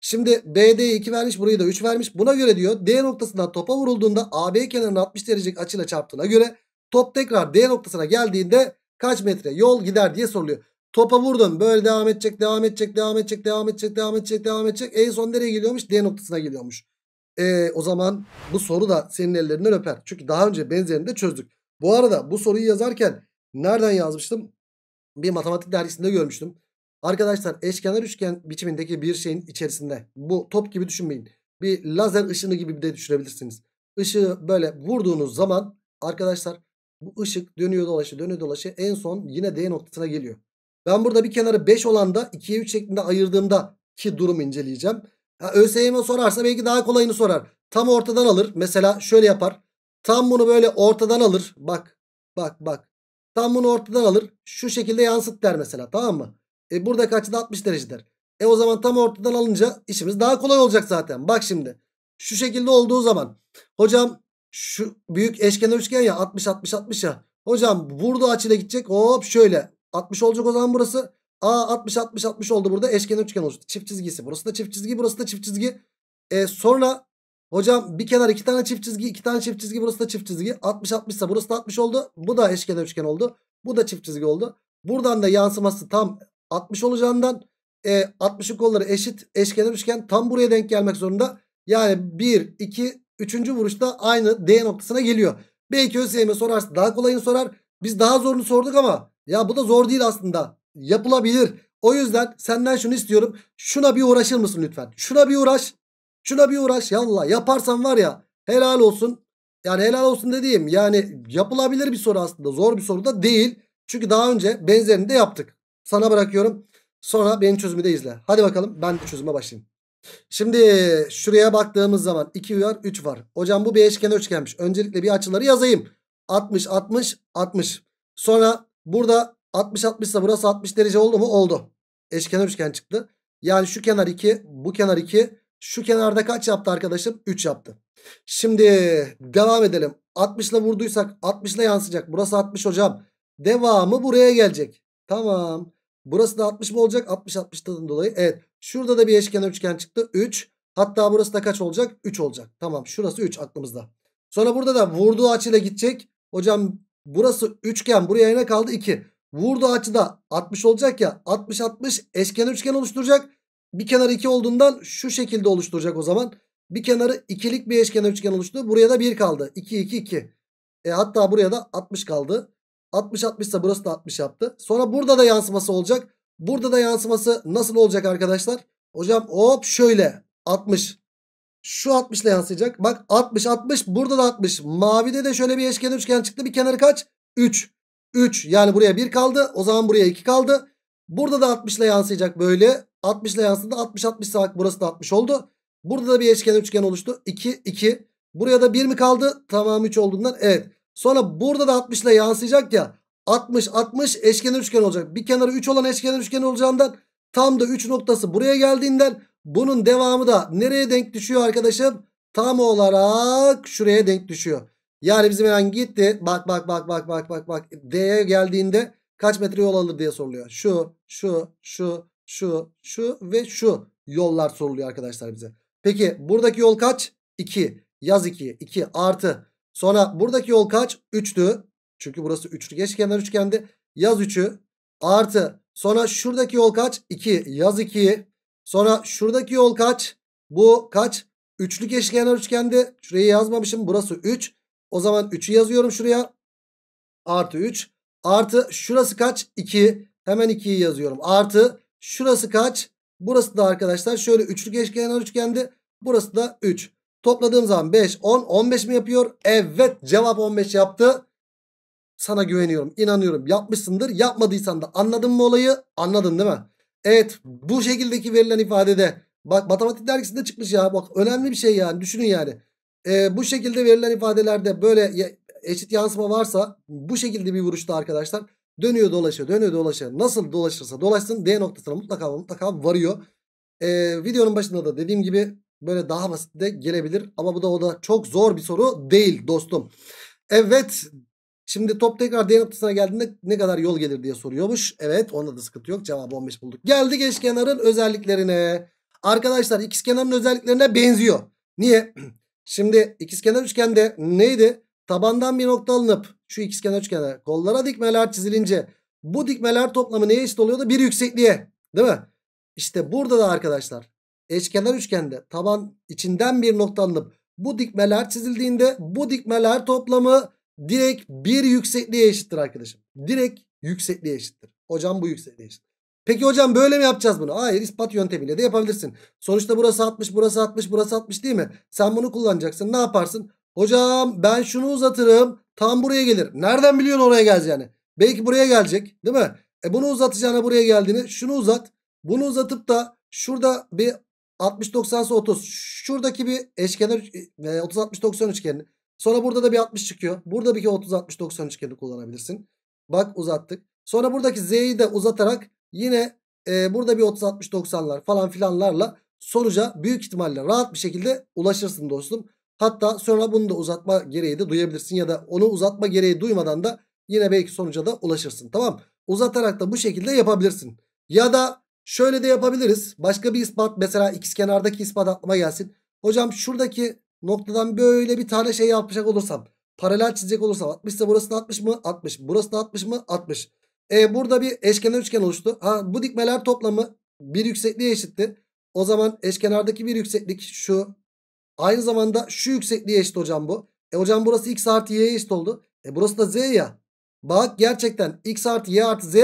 Speaker 1: Şimdi BD 2 vermiş burayı da 3 vermiş. Buna göre diyor D noktasından topa vurulduğunda AB kenarına 60 derecelik açıyla çarptığına göre top tekrar D noktasına geldiğinde kaç metre yol gider diye soruluyor. Topa vurdum böyle devam edecek devam edecek devam edecek devam edecek devam edecek devam edecek. En son nereye geliyormuş? D noktasına geliyormuş. E, o zaman bu soru da senin ellerinden öper. Çünkü daha önce benzerini de çözdük. Bu arada bu soruyu yazarken nereden yazmıştım? bir matematik dergisinde görmüştüm. Arkadaşlar eşkenar üçgen biçimindeki bir şeyin içerisinde bu top gibi düşünmeyin. Bir lazer ışını gibi de düşünebilirsiniz. Işığı böyle vurduğunuz zaman arkadaşlar bu ışık dönüyor dolaşı dönüyor dolaşı en son yine D noktasına geliyor. Ben burada bir kenarı 5 olan da 2'ye 3 şeklinde ayırdığımda ki durumu inceleyeceğim. Ya ÖSYM sorarsa belki daha kolayını sorar. Tam ortadan alır. Mesela şöyle yapar. Tam bunu böyle ortadan alır. Bak bak bak. Tam bunu ortadan alır. Şu şekilde yansıt der mesela tamam mı? E buradaki açı da 60 derece der. E o zaman tam ortadan alınca işimiz daha kolay olacak zaten. Bak şimdi. Şu şekilde olduğu zaman. Hocam şu büyük eşkenar üçgen ya 60 60 60 ya. Hocam burada açıyla gidecek. Hop şöyle. 60 olacak o zaman burası. A 60 60 60 oldu burada. Eşkenar üçgen oluştu. Çift çizgisi. Burası da çift çizgi. Burası da çift çizgi. E, sonra Hocam bir kenar iki tane çift çizgi iki tane çift çizgi burası da çift çizgi 60-60 ise burası da 60 oldu. Bu da eşkenar üçgen oldu. Bu da çift çizgi oldu. Buradan da yansıması tam 60 olacağından e, 60'ın kolları eşit eşkenar üçgen tam buraya denk gelmek zorunda. Yani 1, 2, 3. vuruşta aynı D noktasına geliyor. Belki ÖSYM sorarsa daha kolayını sorar. Biz daha zorunu sorduk ama ya bu da zor değil aslında. Yapılabilir. O yüzden senden şunu istiyorum. Şuna bir uğraşır mısın lütfen? Şuna bir uğraş. Şuna bir uğraş yallah yaparsan var ya helal olsun. Yani helal olsun dediğim yani yapılabilir bir soru aslında zor bir soru da değil. Çünkü daha önce benzerini de yaptık. Sana bırakıyorum. Sonra benim çözümü de izle. Hadi bakalım ben de çözüme başlayayım. Şimdi şuraya baktığımız zaman 2 var 3 var. Hocam bu bir eşkenar üçgenmiş. Öncelikle bir açıları yazayım. 60 60 60. Sonra burada 60 60 ise burası 60 derece oldu mu? Oldu. Eşkenar üçgen çıktı. Yani şu kenar 2 bu kenar 2 şu kenarda kaç yaptı arkadaşım? 3 yaptı. Şimdi devam edelim. 60 ile vurduysak 60 ile yansıyacak. Burası 60 hocam. Devamı buraya gelecek. Tamam. Burası da 60 mı olacak? 60 60 dolayı. Evet. Şurada da bir eşkenar üçgen çıktı. 3. Hatta burası da kaç olacak? 3 olacak. Tamam. Şurası 3 aklımızda. Sonra burada da vurduğu açıyla gidecek. Hocam burası üçgen. Buraya ne kaldı? 2. Vurduğu açıda 60 olacak ya. 60 60 eşkenar üçgen oluşturacak. Bir kenar 2 olduğundan şu şekilde oluşturacak o zaman. Bir kenarı ikilik bir eşkenar üçgen oluştu. Buraya da 1 kaldı. 2 2 2. E hatta buraya da 60 kaldı. 60 60 ise burası da 60 yaptı. Sonra burada da yansıması olacak. Burada da yansıması nasıl olacak arkadaşlar? Hocam hop şöyle 60. Şu 60 ile yansıyacak. Bak 60 60 burada da 60. Mavide de şöyle bir eşkenar üçgen çıktı. Bir kenarı kaç? 3. 3 yani buraya 1 kaldı. O zaman buraya 2 kaldı. Burada da 60 ile yansıyacak böyle. 60 ile yansıdı. 60 60 sağ burası da 60 oldu. Burada da bir eşkenar üçgen oluştu. 2 2. Buraya da 1 mi kaldı? Tamam 3 olduğundan evet. Sonra burada da 60 ile yansıyacak ya. 60 60 eşkenar üçgen olacak. Bir kenarı 3 olan eşkenar üçgen olacağından tam da 3 noktası buraya geldiğinden bunun devamı da nereye denk düşüyor arkadaşım? Tam olarak şuraya denk düşüyor. Yani bizim herhangi gitti. Bak bak bak bak bak bak bak. D'ye geldiğinde kaç metre yol alır diye soruluyor. Şu, şu, şu, şu, şu ve şu yollar soruluyor arkadaşlar bize. Peki buradaki yol kaç? 2. Yaz 2. 2 artı. Sonra buradaki yol kaç? 3'tü. Çünkü burası üçlü geçkenler üçgendi. Yaz 3'ü artı. Sonra şuradaki yol kaç? 2. Yaz 2'yi. Sonra şuradaki yol kaç? Bu kaç? Üçlü geçkenler üçgendi. Şurayı yazmamışım. Burası 3. O zaman 3'ü yazıyorum şuraya. Artı 3. Artı şurası kaç? 2. Hemen 2'yi yazıyorum. Artı Şurası kaç? Burası da arkadaşlar şöyle üçlük eşkenar üçgende. Burası da 3. Topladığım zaman 5, 10, 15 mi yapıyor? Evet cevap 15 yaptı. Sana güveniyorum, inanıyorum. Yapmışsındır. Yapmadıysan da anladın mı olayı? Anladın değil mi? Evet bu şekildeki verilen ifadede bak matematik dergisinde çıkmış ya bak önemli bir şey yani düşünün yani. Ee, bu şekilde verilen ifadelerde böyle eşit yansıma varsa bu şekilde bir vuruşta arkadaşlar Dönüyor dolaşıyor dönüyor dolaşıyor. Nasıl dolaşırsa dolaşsın D noktasına mutlaka mutlaka varıyor. Ee, videonun başında da dediğim gibi böyle daha basit de gelebilir. Ama bu da o da çok zor bir soru değil dostum. Evet Şimdi top tekrar D noktasına geldiğinde ne kadar yol gelir diye soruyormuş. Evet onda da sıkıntı yok. Cevabı 15 bulduk. Geldik eşkenarın özelliklerine. Arkadaşlar ikizkenarın özelliklerine benziyor. Niye? Şimdi ikizkenar üçgende neydi? Tabandan bir nokta alınıp şu ikizkenar üçgene kollara dikmeler çizilince bu dikmeler toplamı neye eşit oluyordu? Bir yüksekliğe. Değil mi? İşte burada da arkadaşlar eşkenar üçgende taban içinden bir nokta alınıp bu dikmeler çizildiğinde bu dikmeler toplamı direkt bir yüksekliğe eşittir arkadaşım. Direkt yüksekliğe eşittir. Hocam bu yüksekliğe eşittir. Peki hocam böyle mi yapacağız bunu? Hayır ispat yöntemiyle de yapabilirsin. Sonuçta burası 60, burası 60, burası 60 değil mi? Sen bunu kullanacaksın. Ne yaparsın? Hocam ben şunu uzatırım. Tam buraya gelir. Nereden biliyorsun oraya geleceğini? Belki buraya gelecek değil mi? E bunu uzatacağına buraya geldiğini şunu uzat. Bunu uzatıp da şurada bir 60-90'sı 30. Şuradaki bir eşkenar 30-60-90 e, üçgenini. Sonra burada da bir 60 çıkıyor. Burada bir 30-60-90 üçgeni kullanabilirsin. Bak uzattık. Sonra buradaki z'yi de uzatarak yine e, burada bir 30-60-90'lar falan filanlarla sonuca büyük ihtimalle rahat bir şekilde ulaşırsın dostum. Hatta sonra bunu da uzatma gereği de duyabilirsin ya da onu uzatma gereği duymadan da yine belki sonuca da ulaşırsın. Tamam Uzatarak da bu şekilde yapabilirsin. Ya da şöyle de yapabiliriz. Başka bir ispat mesela x kenardaki ispat aklıma gelsin. Hocam şuradaki noktadan böyle bir tane şey yapacak olursam paralel çizecek olursam 60 ise burasını 60 mı? 60. Burasını 60 mı? 60. E burada bir eşkenar üçgen oluştu. Ha bu dikmeler toplamı bir yüksekliğe eşitti. O zaman eşkenardaki bir yükseklik şu Aynı zamanda şu yüksekliğe eşit hocam bu. E hocam burası x artı y'ye eşit oldu. E burası da z ya. Bak gerçekten x artı y artı z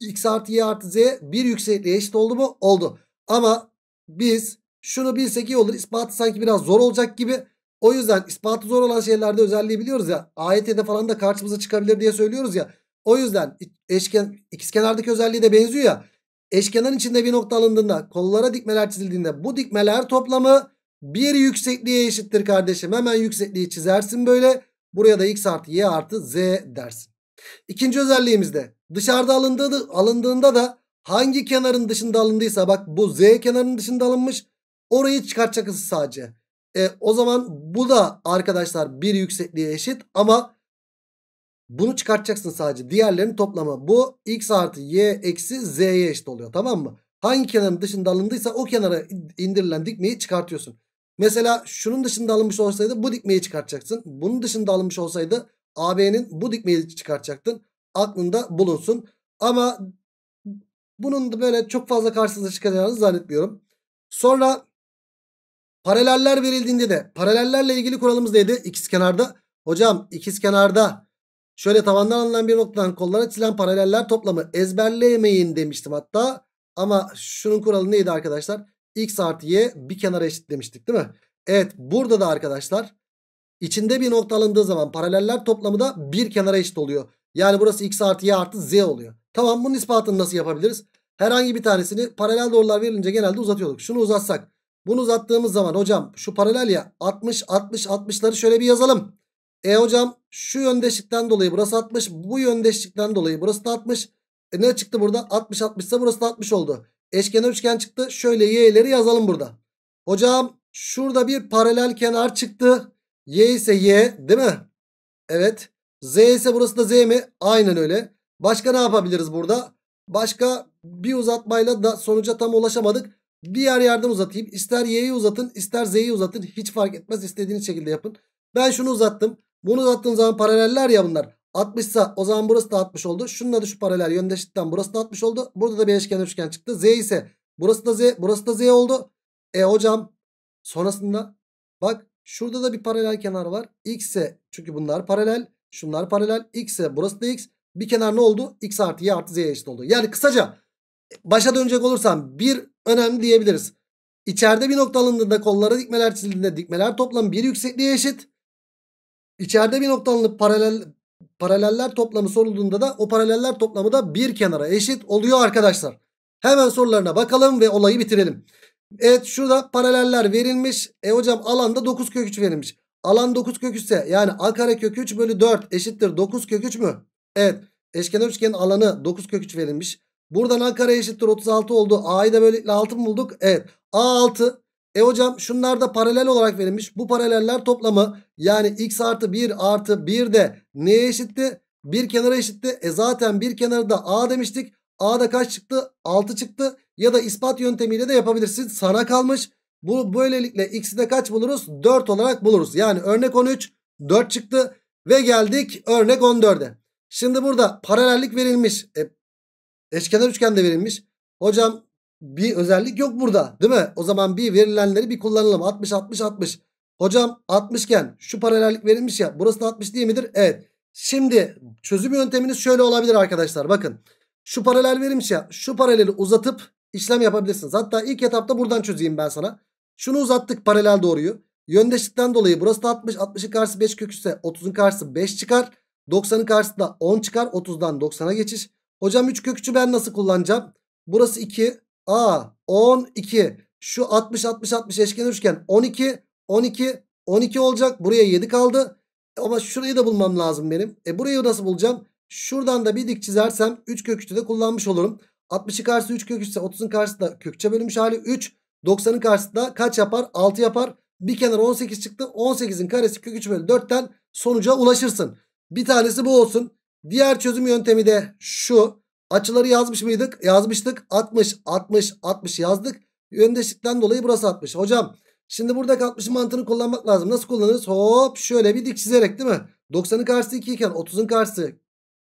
Speaker 1: x artı y artı z bir yüksekliğe eşit oldu mu? Oldu. Ama biz şunu bilsek iyi olur. İspatı sanki biraz zor olacak gibi. O yüzden ispatı zor olan şeylerde özelliği biliyoruz ya. AYT'de falan da karşımıza çıkabilir diye söylüyoruz ya. O yüzden eşken, ikizkenardaki özelliği de benziyor ya. Eşkenar içinde bir nokta alındığında kollara dikmeler çizildiğinde bu dikmeler toplamı bir yüksekliğe eşittir kardeşim. Hemen yüksekliği çizersin böyle. Buraya da x artı y artı z dersin. İkinci özelliğimizde dışarıda alındığı, alındığında da hangi kenarın dışında alındıysa bak bu z kenarının dışında alınmış. Orayı çıkartacağız sadece. E, o zaman bu da arkadaşlar bir yüksekliğe eşit ama bunu çıkartacaksın sadece. Diğerlerinin toplama Bu x artı y eksi z'ye eşit oluyor tamam mı? Hangi kenarın dışında alındıysa o kenara indirilen dikmeyi çıkartıyorsun. Mesela şunun dışında alınmış olsaydı bu dikmeyi çıkartacaksın. Bunun dışında alınmış olsaydı AB'nin bu dikmeyi çıkartacaktın. Aklında bulunsun. Ama bunun da böyle çok fazla karşınıza çıkacağını zannetmiyorum. Sonra paraleller verildiğinde de paralellerle ilgili kuralımız neydi? İkiz kenarda. Hocam ikiz kenarda şöyle tavandan alınan bir noktadan kollara çizilen paraleller toplamı ezberleyemeyin demiştim hatta. Ama şunun kuralı neydi arkadaşlar? x artı y bir kenara eşit demiştik, değil mi? Evet burada da arkadaşlar içinde bir nokta alındığı zaman paraleller toplamı da bir kenara eşit oluyor. Yani burası x artı y artı z oluyor. Tamam bunun ispatını nasıl yapabiliriz? Herhangi bir tanesini paralel doğrular verilince genelde uzatıyorduk. Şunu uzatsak. Bunu uzattığımız zaman hocam şu paralel ya 60 60 60'ları şöyle bir yazalım. E hocam şu yöndeşlikten dolayı burası 60. Bu yöndeşlikten dolayı burası da 60. E ne çıktı burada? 60 60 ise burası da 60 oldu. Eşkenar üçgen çıktı. Şöyle y'leri yazalım burada. Hocam şurada bir paralel kenar çıktı. Y ise y değil mi? Evet. Z ise burası da Z mi? Aynen öyle. Başka ne yapabiliriz burada? Başka bir uzatmayla da sonuca tam ulaşamadık. Bir yer yerden uzatayım. İster Y'yi uzatın ister Z'yi uzatın. Hiç fark etmez. İstediğiniz şekilde yapın. Ben şunu uzattım. Bunu uzattığım zaman paraleller ya bunlar. 60 ise o zaman burası da 60 oldu. Şununla da şu paralel yöndeşlikten burası da 60 oldu. Burada da bir eşkenar üçgen çıktı. Z ise burası da Z burası da Z oldu. E hocam sonrasında bak şurada da bir paralel kenar var. X ise çünkü bunlar paralel. Şunlar paralel. X ise burası da X. Bir kenar ne oldu? X artı Y artı Z'ye eşit oldu. Yani kısaca başa dönecek olursam bir önemli diyebiliriz. İçeride bir nokta alındığında kollara dikmeler çizildiğinde dikmeler toplam bir yüksekliğe eşit. İçeride bir nokta alınıp paralel paraleller toplamı sorulduğunda da o paraleller toplamı da bir kenara eşit oluyor arkadaşlar. Hemen sorularına bakalım ve olayı bitirelim. Evet şurada paraleller verilmiş. E hocam alanda 9 kök 3 verilmiş. Alan 9 kök 3 ise yani a kare kök 3 bölü 4 eşittir 9 kök 3 mü? Evet eşkenar üçgenin alanı 9 kök 3 verilmiş. Buradan a kare eşittir 36 oldu. A'yı da böylelikle 6 mı bulduk? Evet a 6 e hocam şunlar da paralel olarak verilmiş. Bu paraleller toplamı yani x artı 1 artı 1 de neye eşitti? Bir kenara eşitti. E zaten bir kenarı da a demiştik. A da kaç çıktı? 6 çıktı. Ya da ispat yöntemiyle de yapabilirsin. Sana kalmış. Bu böylelikle x'i de kaç buluruz? 4 olarak buluruz. Yani örnek 13 4 çıktı ve geldik örnek 14'e. Şimdi burada paralellik verilmiş. E, eşkenar üçgen de verilmiş. Hocam bir özellik yok burada değil mi? O zaman bir verilenleri bir kullanalım. 60 60 60. Hocam 60 iken şu paralellik verilmiş ya. Burası da 60 değil midir? Evet. Şimdi çözüm yönteminiz şöyle olabilir arkadaşlar. Bakın şu paralel verilmiş ya. Şu paraleli uzatıp işlem yapabilirsiniz. Hatta ilk etapta buradan çözeyim ben sana. Şunu uzattık paralel doğruyu. Yöndeşlikten dolayı burası da 60. 60'ın karşısı 5 köküse 30'un karşısı 5 çıkar. 90'ın karşısı da 10 çıkar. 30'dan 90'a geçiş. Hocam 3 köküçü ben nasıl kullanacağım? Burası 2. A 12. Şu 60 60 60 eşkenar üçgen 12 12 12 olacak. Buraya 7 kaldı. E, ama şurayı da bulmam lazım benim. E burayı nasıl bulacağım? Şuradan da bir dik çizersem 3 köküçte de kullanmış olurum. 60'ı karşısı 3 kök 3'se 30'un karşısı kökçe bölünmüş hali 3. 90'ın karşısı kaç yapar? 6 yapar. Bir kenar 18 çıktı. 18'in karesi kök 3 bölü 4'ten sonuca ulaşırsın. Bir tanesi bu olsun. Diğer çözüm yöntemi de şu. Açıları yazmış mıydık? Yazmıştık. 60, 60, 60 yazdık. Yöndeşlikten dolayı burası 60. Hocam şimdi burada 60'ın mantığını kullanmak lazım. Nasıl kullanırız? Hop şöyle bir dik çizerek değil mi? 90'ın karşısı 2 iken 30'un karşısı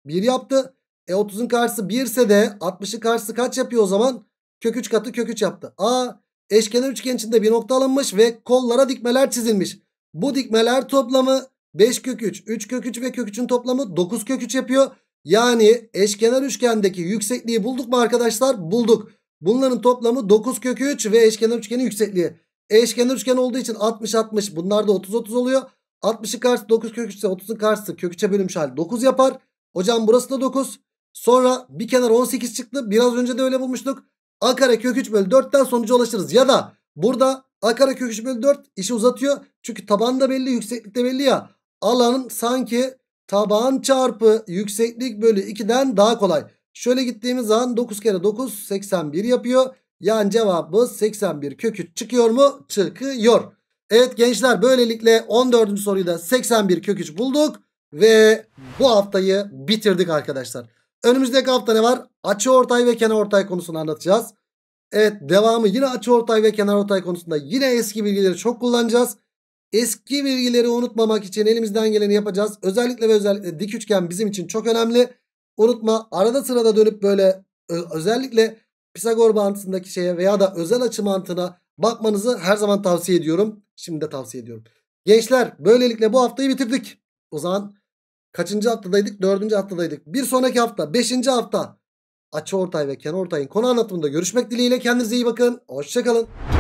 Speaker 1: 1 yaptı. E 30'un karşısı 1 ise de 60'ın karşısı kaç yapıyor o zaman? Kök 3 katı kök 3 yaptı. A eşkenar üçgen içinde bir nokta alınmış ve kollara dikmeler çizilmiş. Bu dikmeler toplamı 5 kök 3, 3 kök 3 ve kök 3'ün toplamı 9 kök 3 yapıyor. Yani eşkenar üçgendeki yüksekliği bulduk mu arkadaşlar? Bulduk. Bunların toplamı 9 kökü 3 ve eşkenar üçgenin yüksekliği. Eşkenar üçgen olduğu için 60-60 bunlar da 30-30 oluyor. 60'ın karşısı 9 kökü 3 ise 30'un karşısı kök 3'e bölünmüş hal 9 yapar. Hocam burası da 9. Sonra bir kenar 18 çıktı. Biraz önce de öyle bulmuştuk. A kare kök 3 bölü 4'ten sonuca ulaşırız. Ya da burada A kare kök 3 bölü 4 işi uzatıyor. Çünkü taban da belli yükseklik de belli ya. Alanın sanki taban çarpı yükseklik bölü 2'den daha kolay. Şöyle gittiğimiz zaman 9 kere 9 81 yapıyor. Yani cevabımız 81 kökü çıkıyor mu? Çıkıyor. Evet gençler böylelikle 14. soruyu da 81 köküç bulduk. Ve bu haftayı bitirdik arkadaşlar. Önümüzdeki hafta ne var? Açı ortay ve kenar ortay konusunu anlatacağız. Evet devamı yine açı ortay ve kenar ortay konusunda yine eski bilgileri çok kullanacağız. Eski bilgileri unutmamak için elimizden geleni yapacağız. Özellikle ve özellikle dik üçgen bizim için çok önemli. Unutma arada sırada dönüp böyle e, özellikle Pisagor bağıntısındaki şeye veya da özel açı mantığına bakmanızı her zaman tavsiye ediyorum. Şimdi de tavsiye ediyorum. Gençler böylelikle bu haftayı bitirdik. O zaman kaçıncı haftadaydık? Dördüncü haftadaydık. Bir sonraki hafta beşinci hafta açı ortay ve kenar ortayın konu anlatımında görüşmek dileğiyle. Kendinize iyi bakın. Hoşçakalın.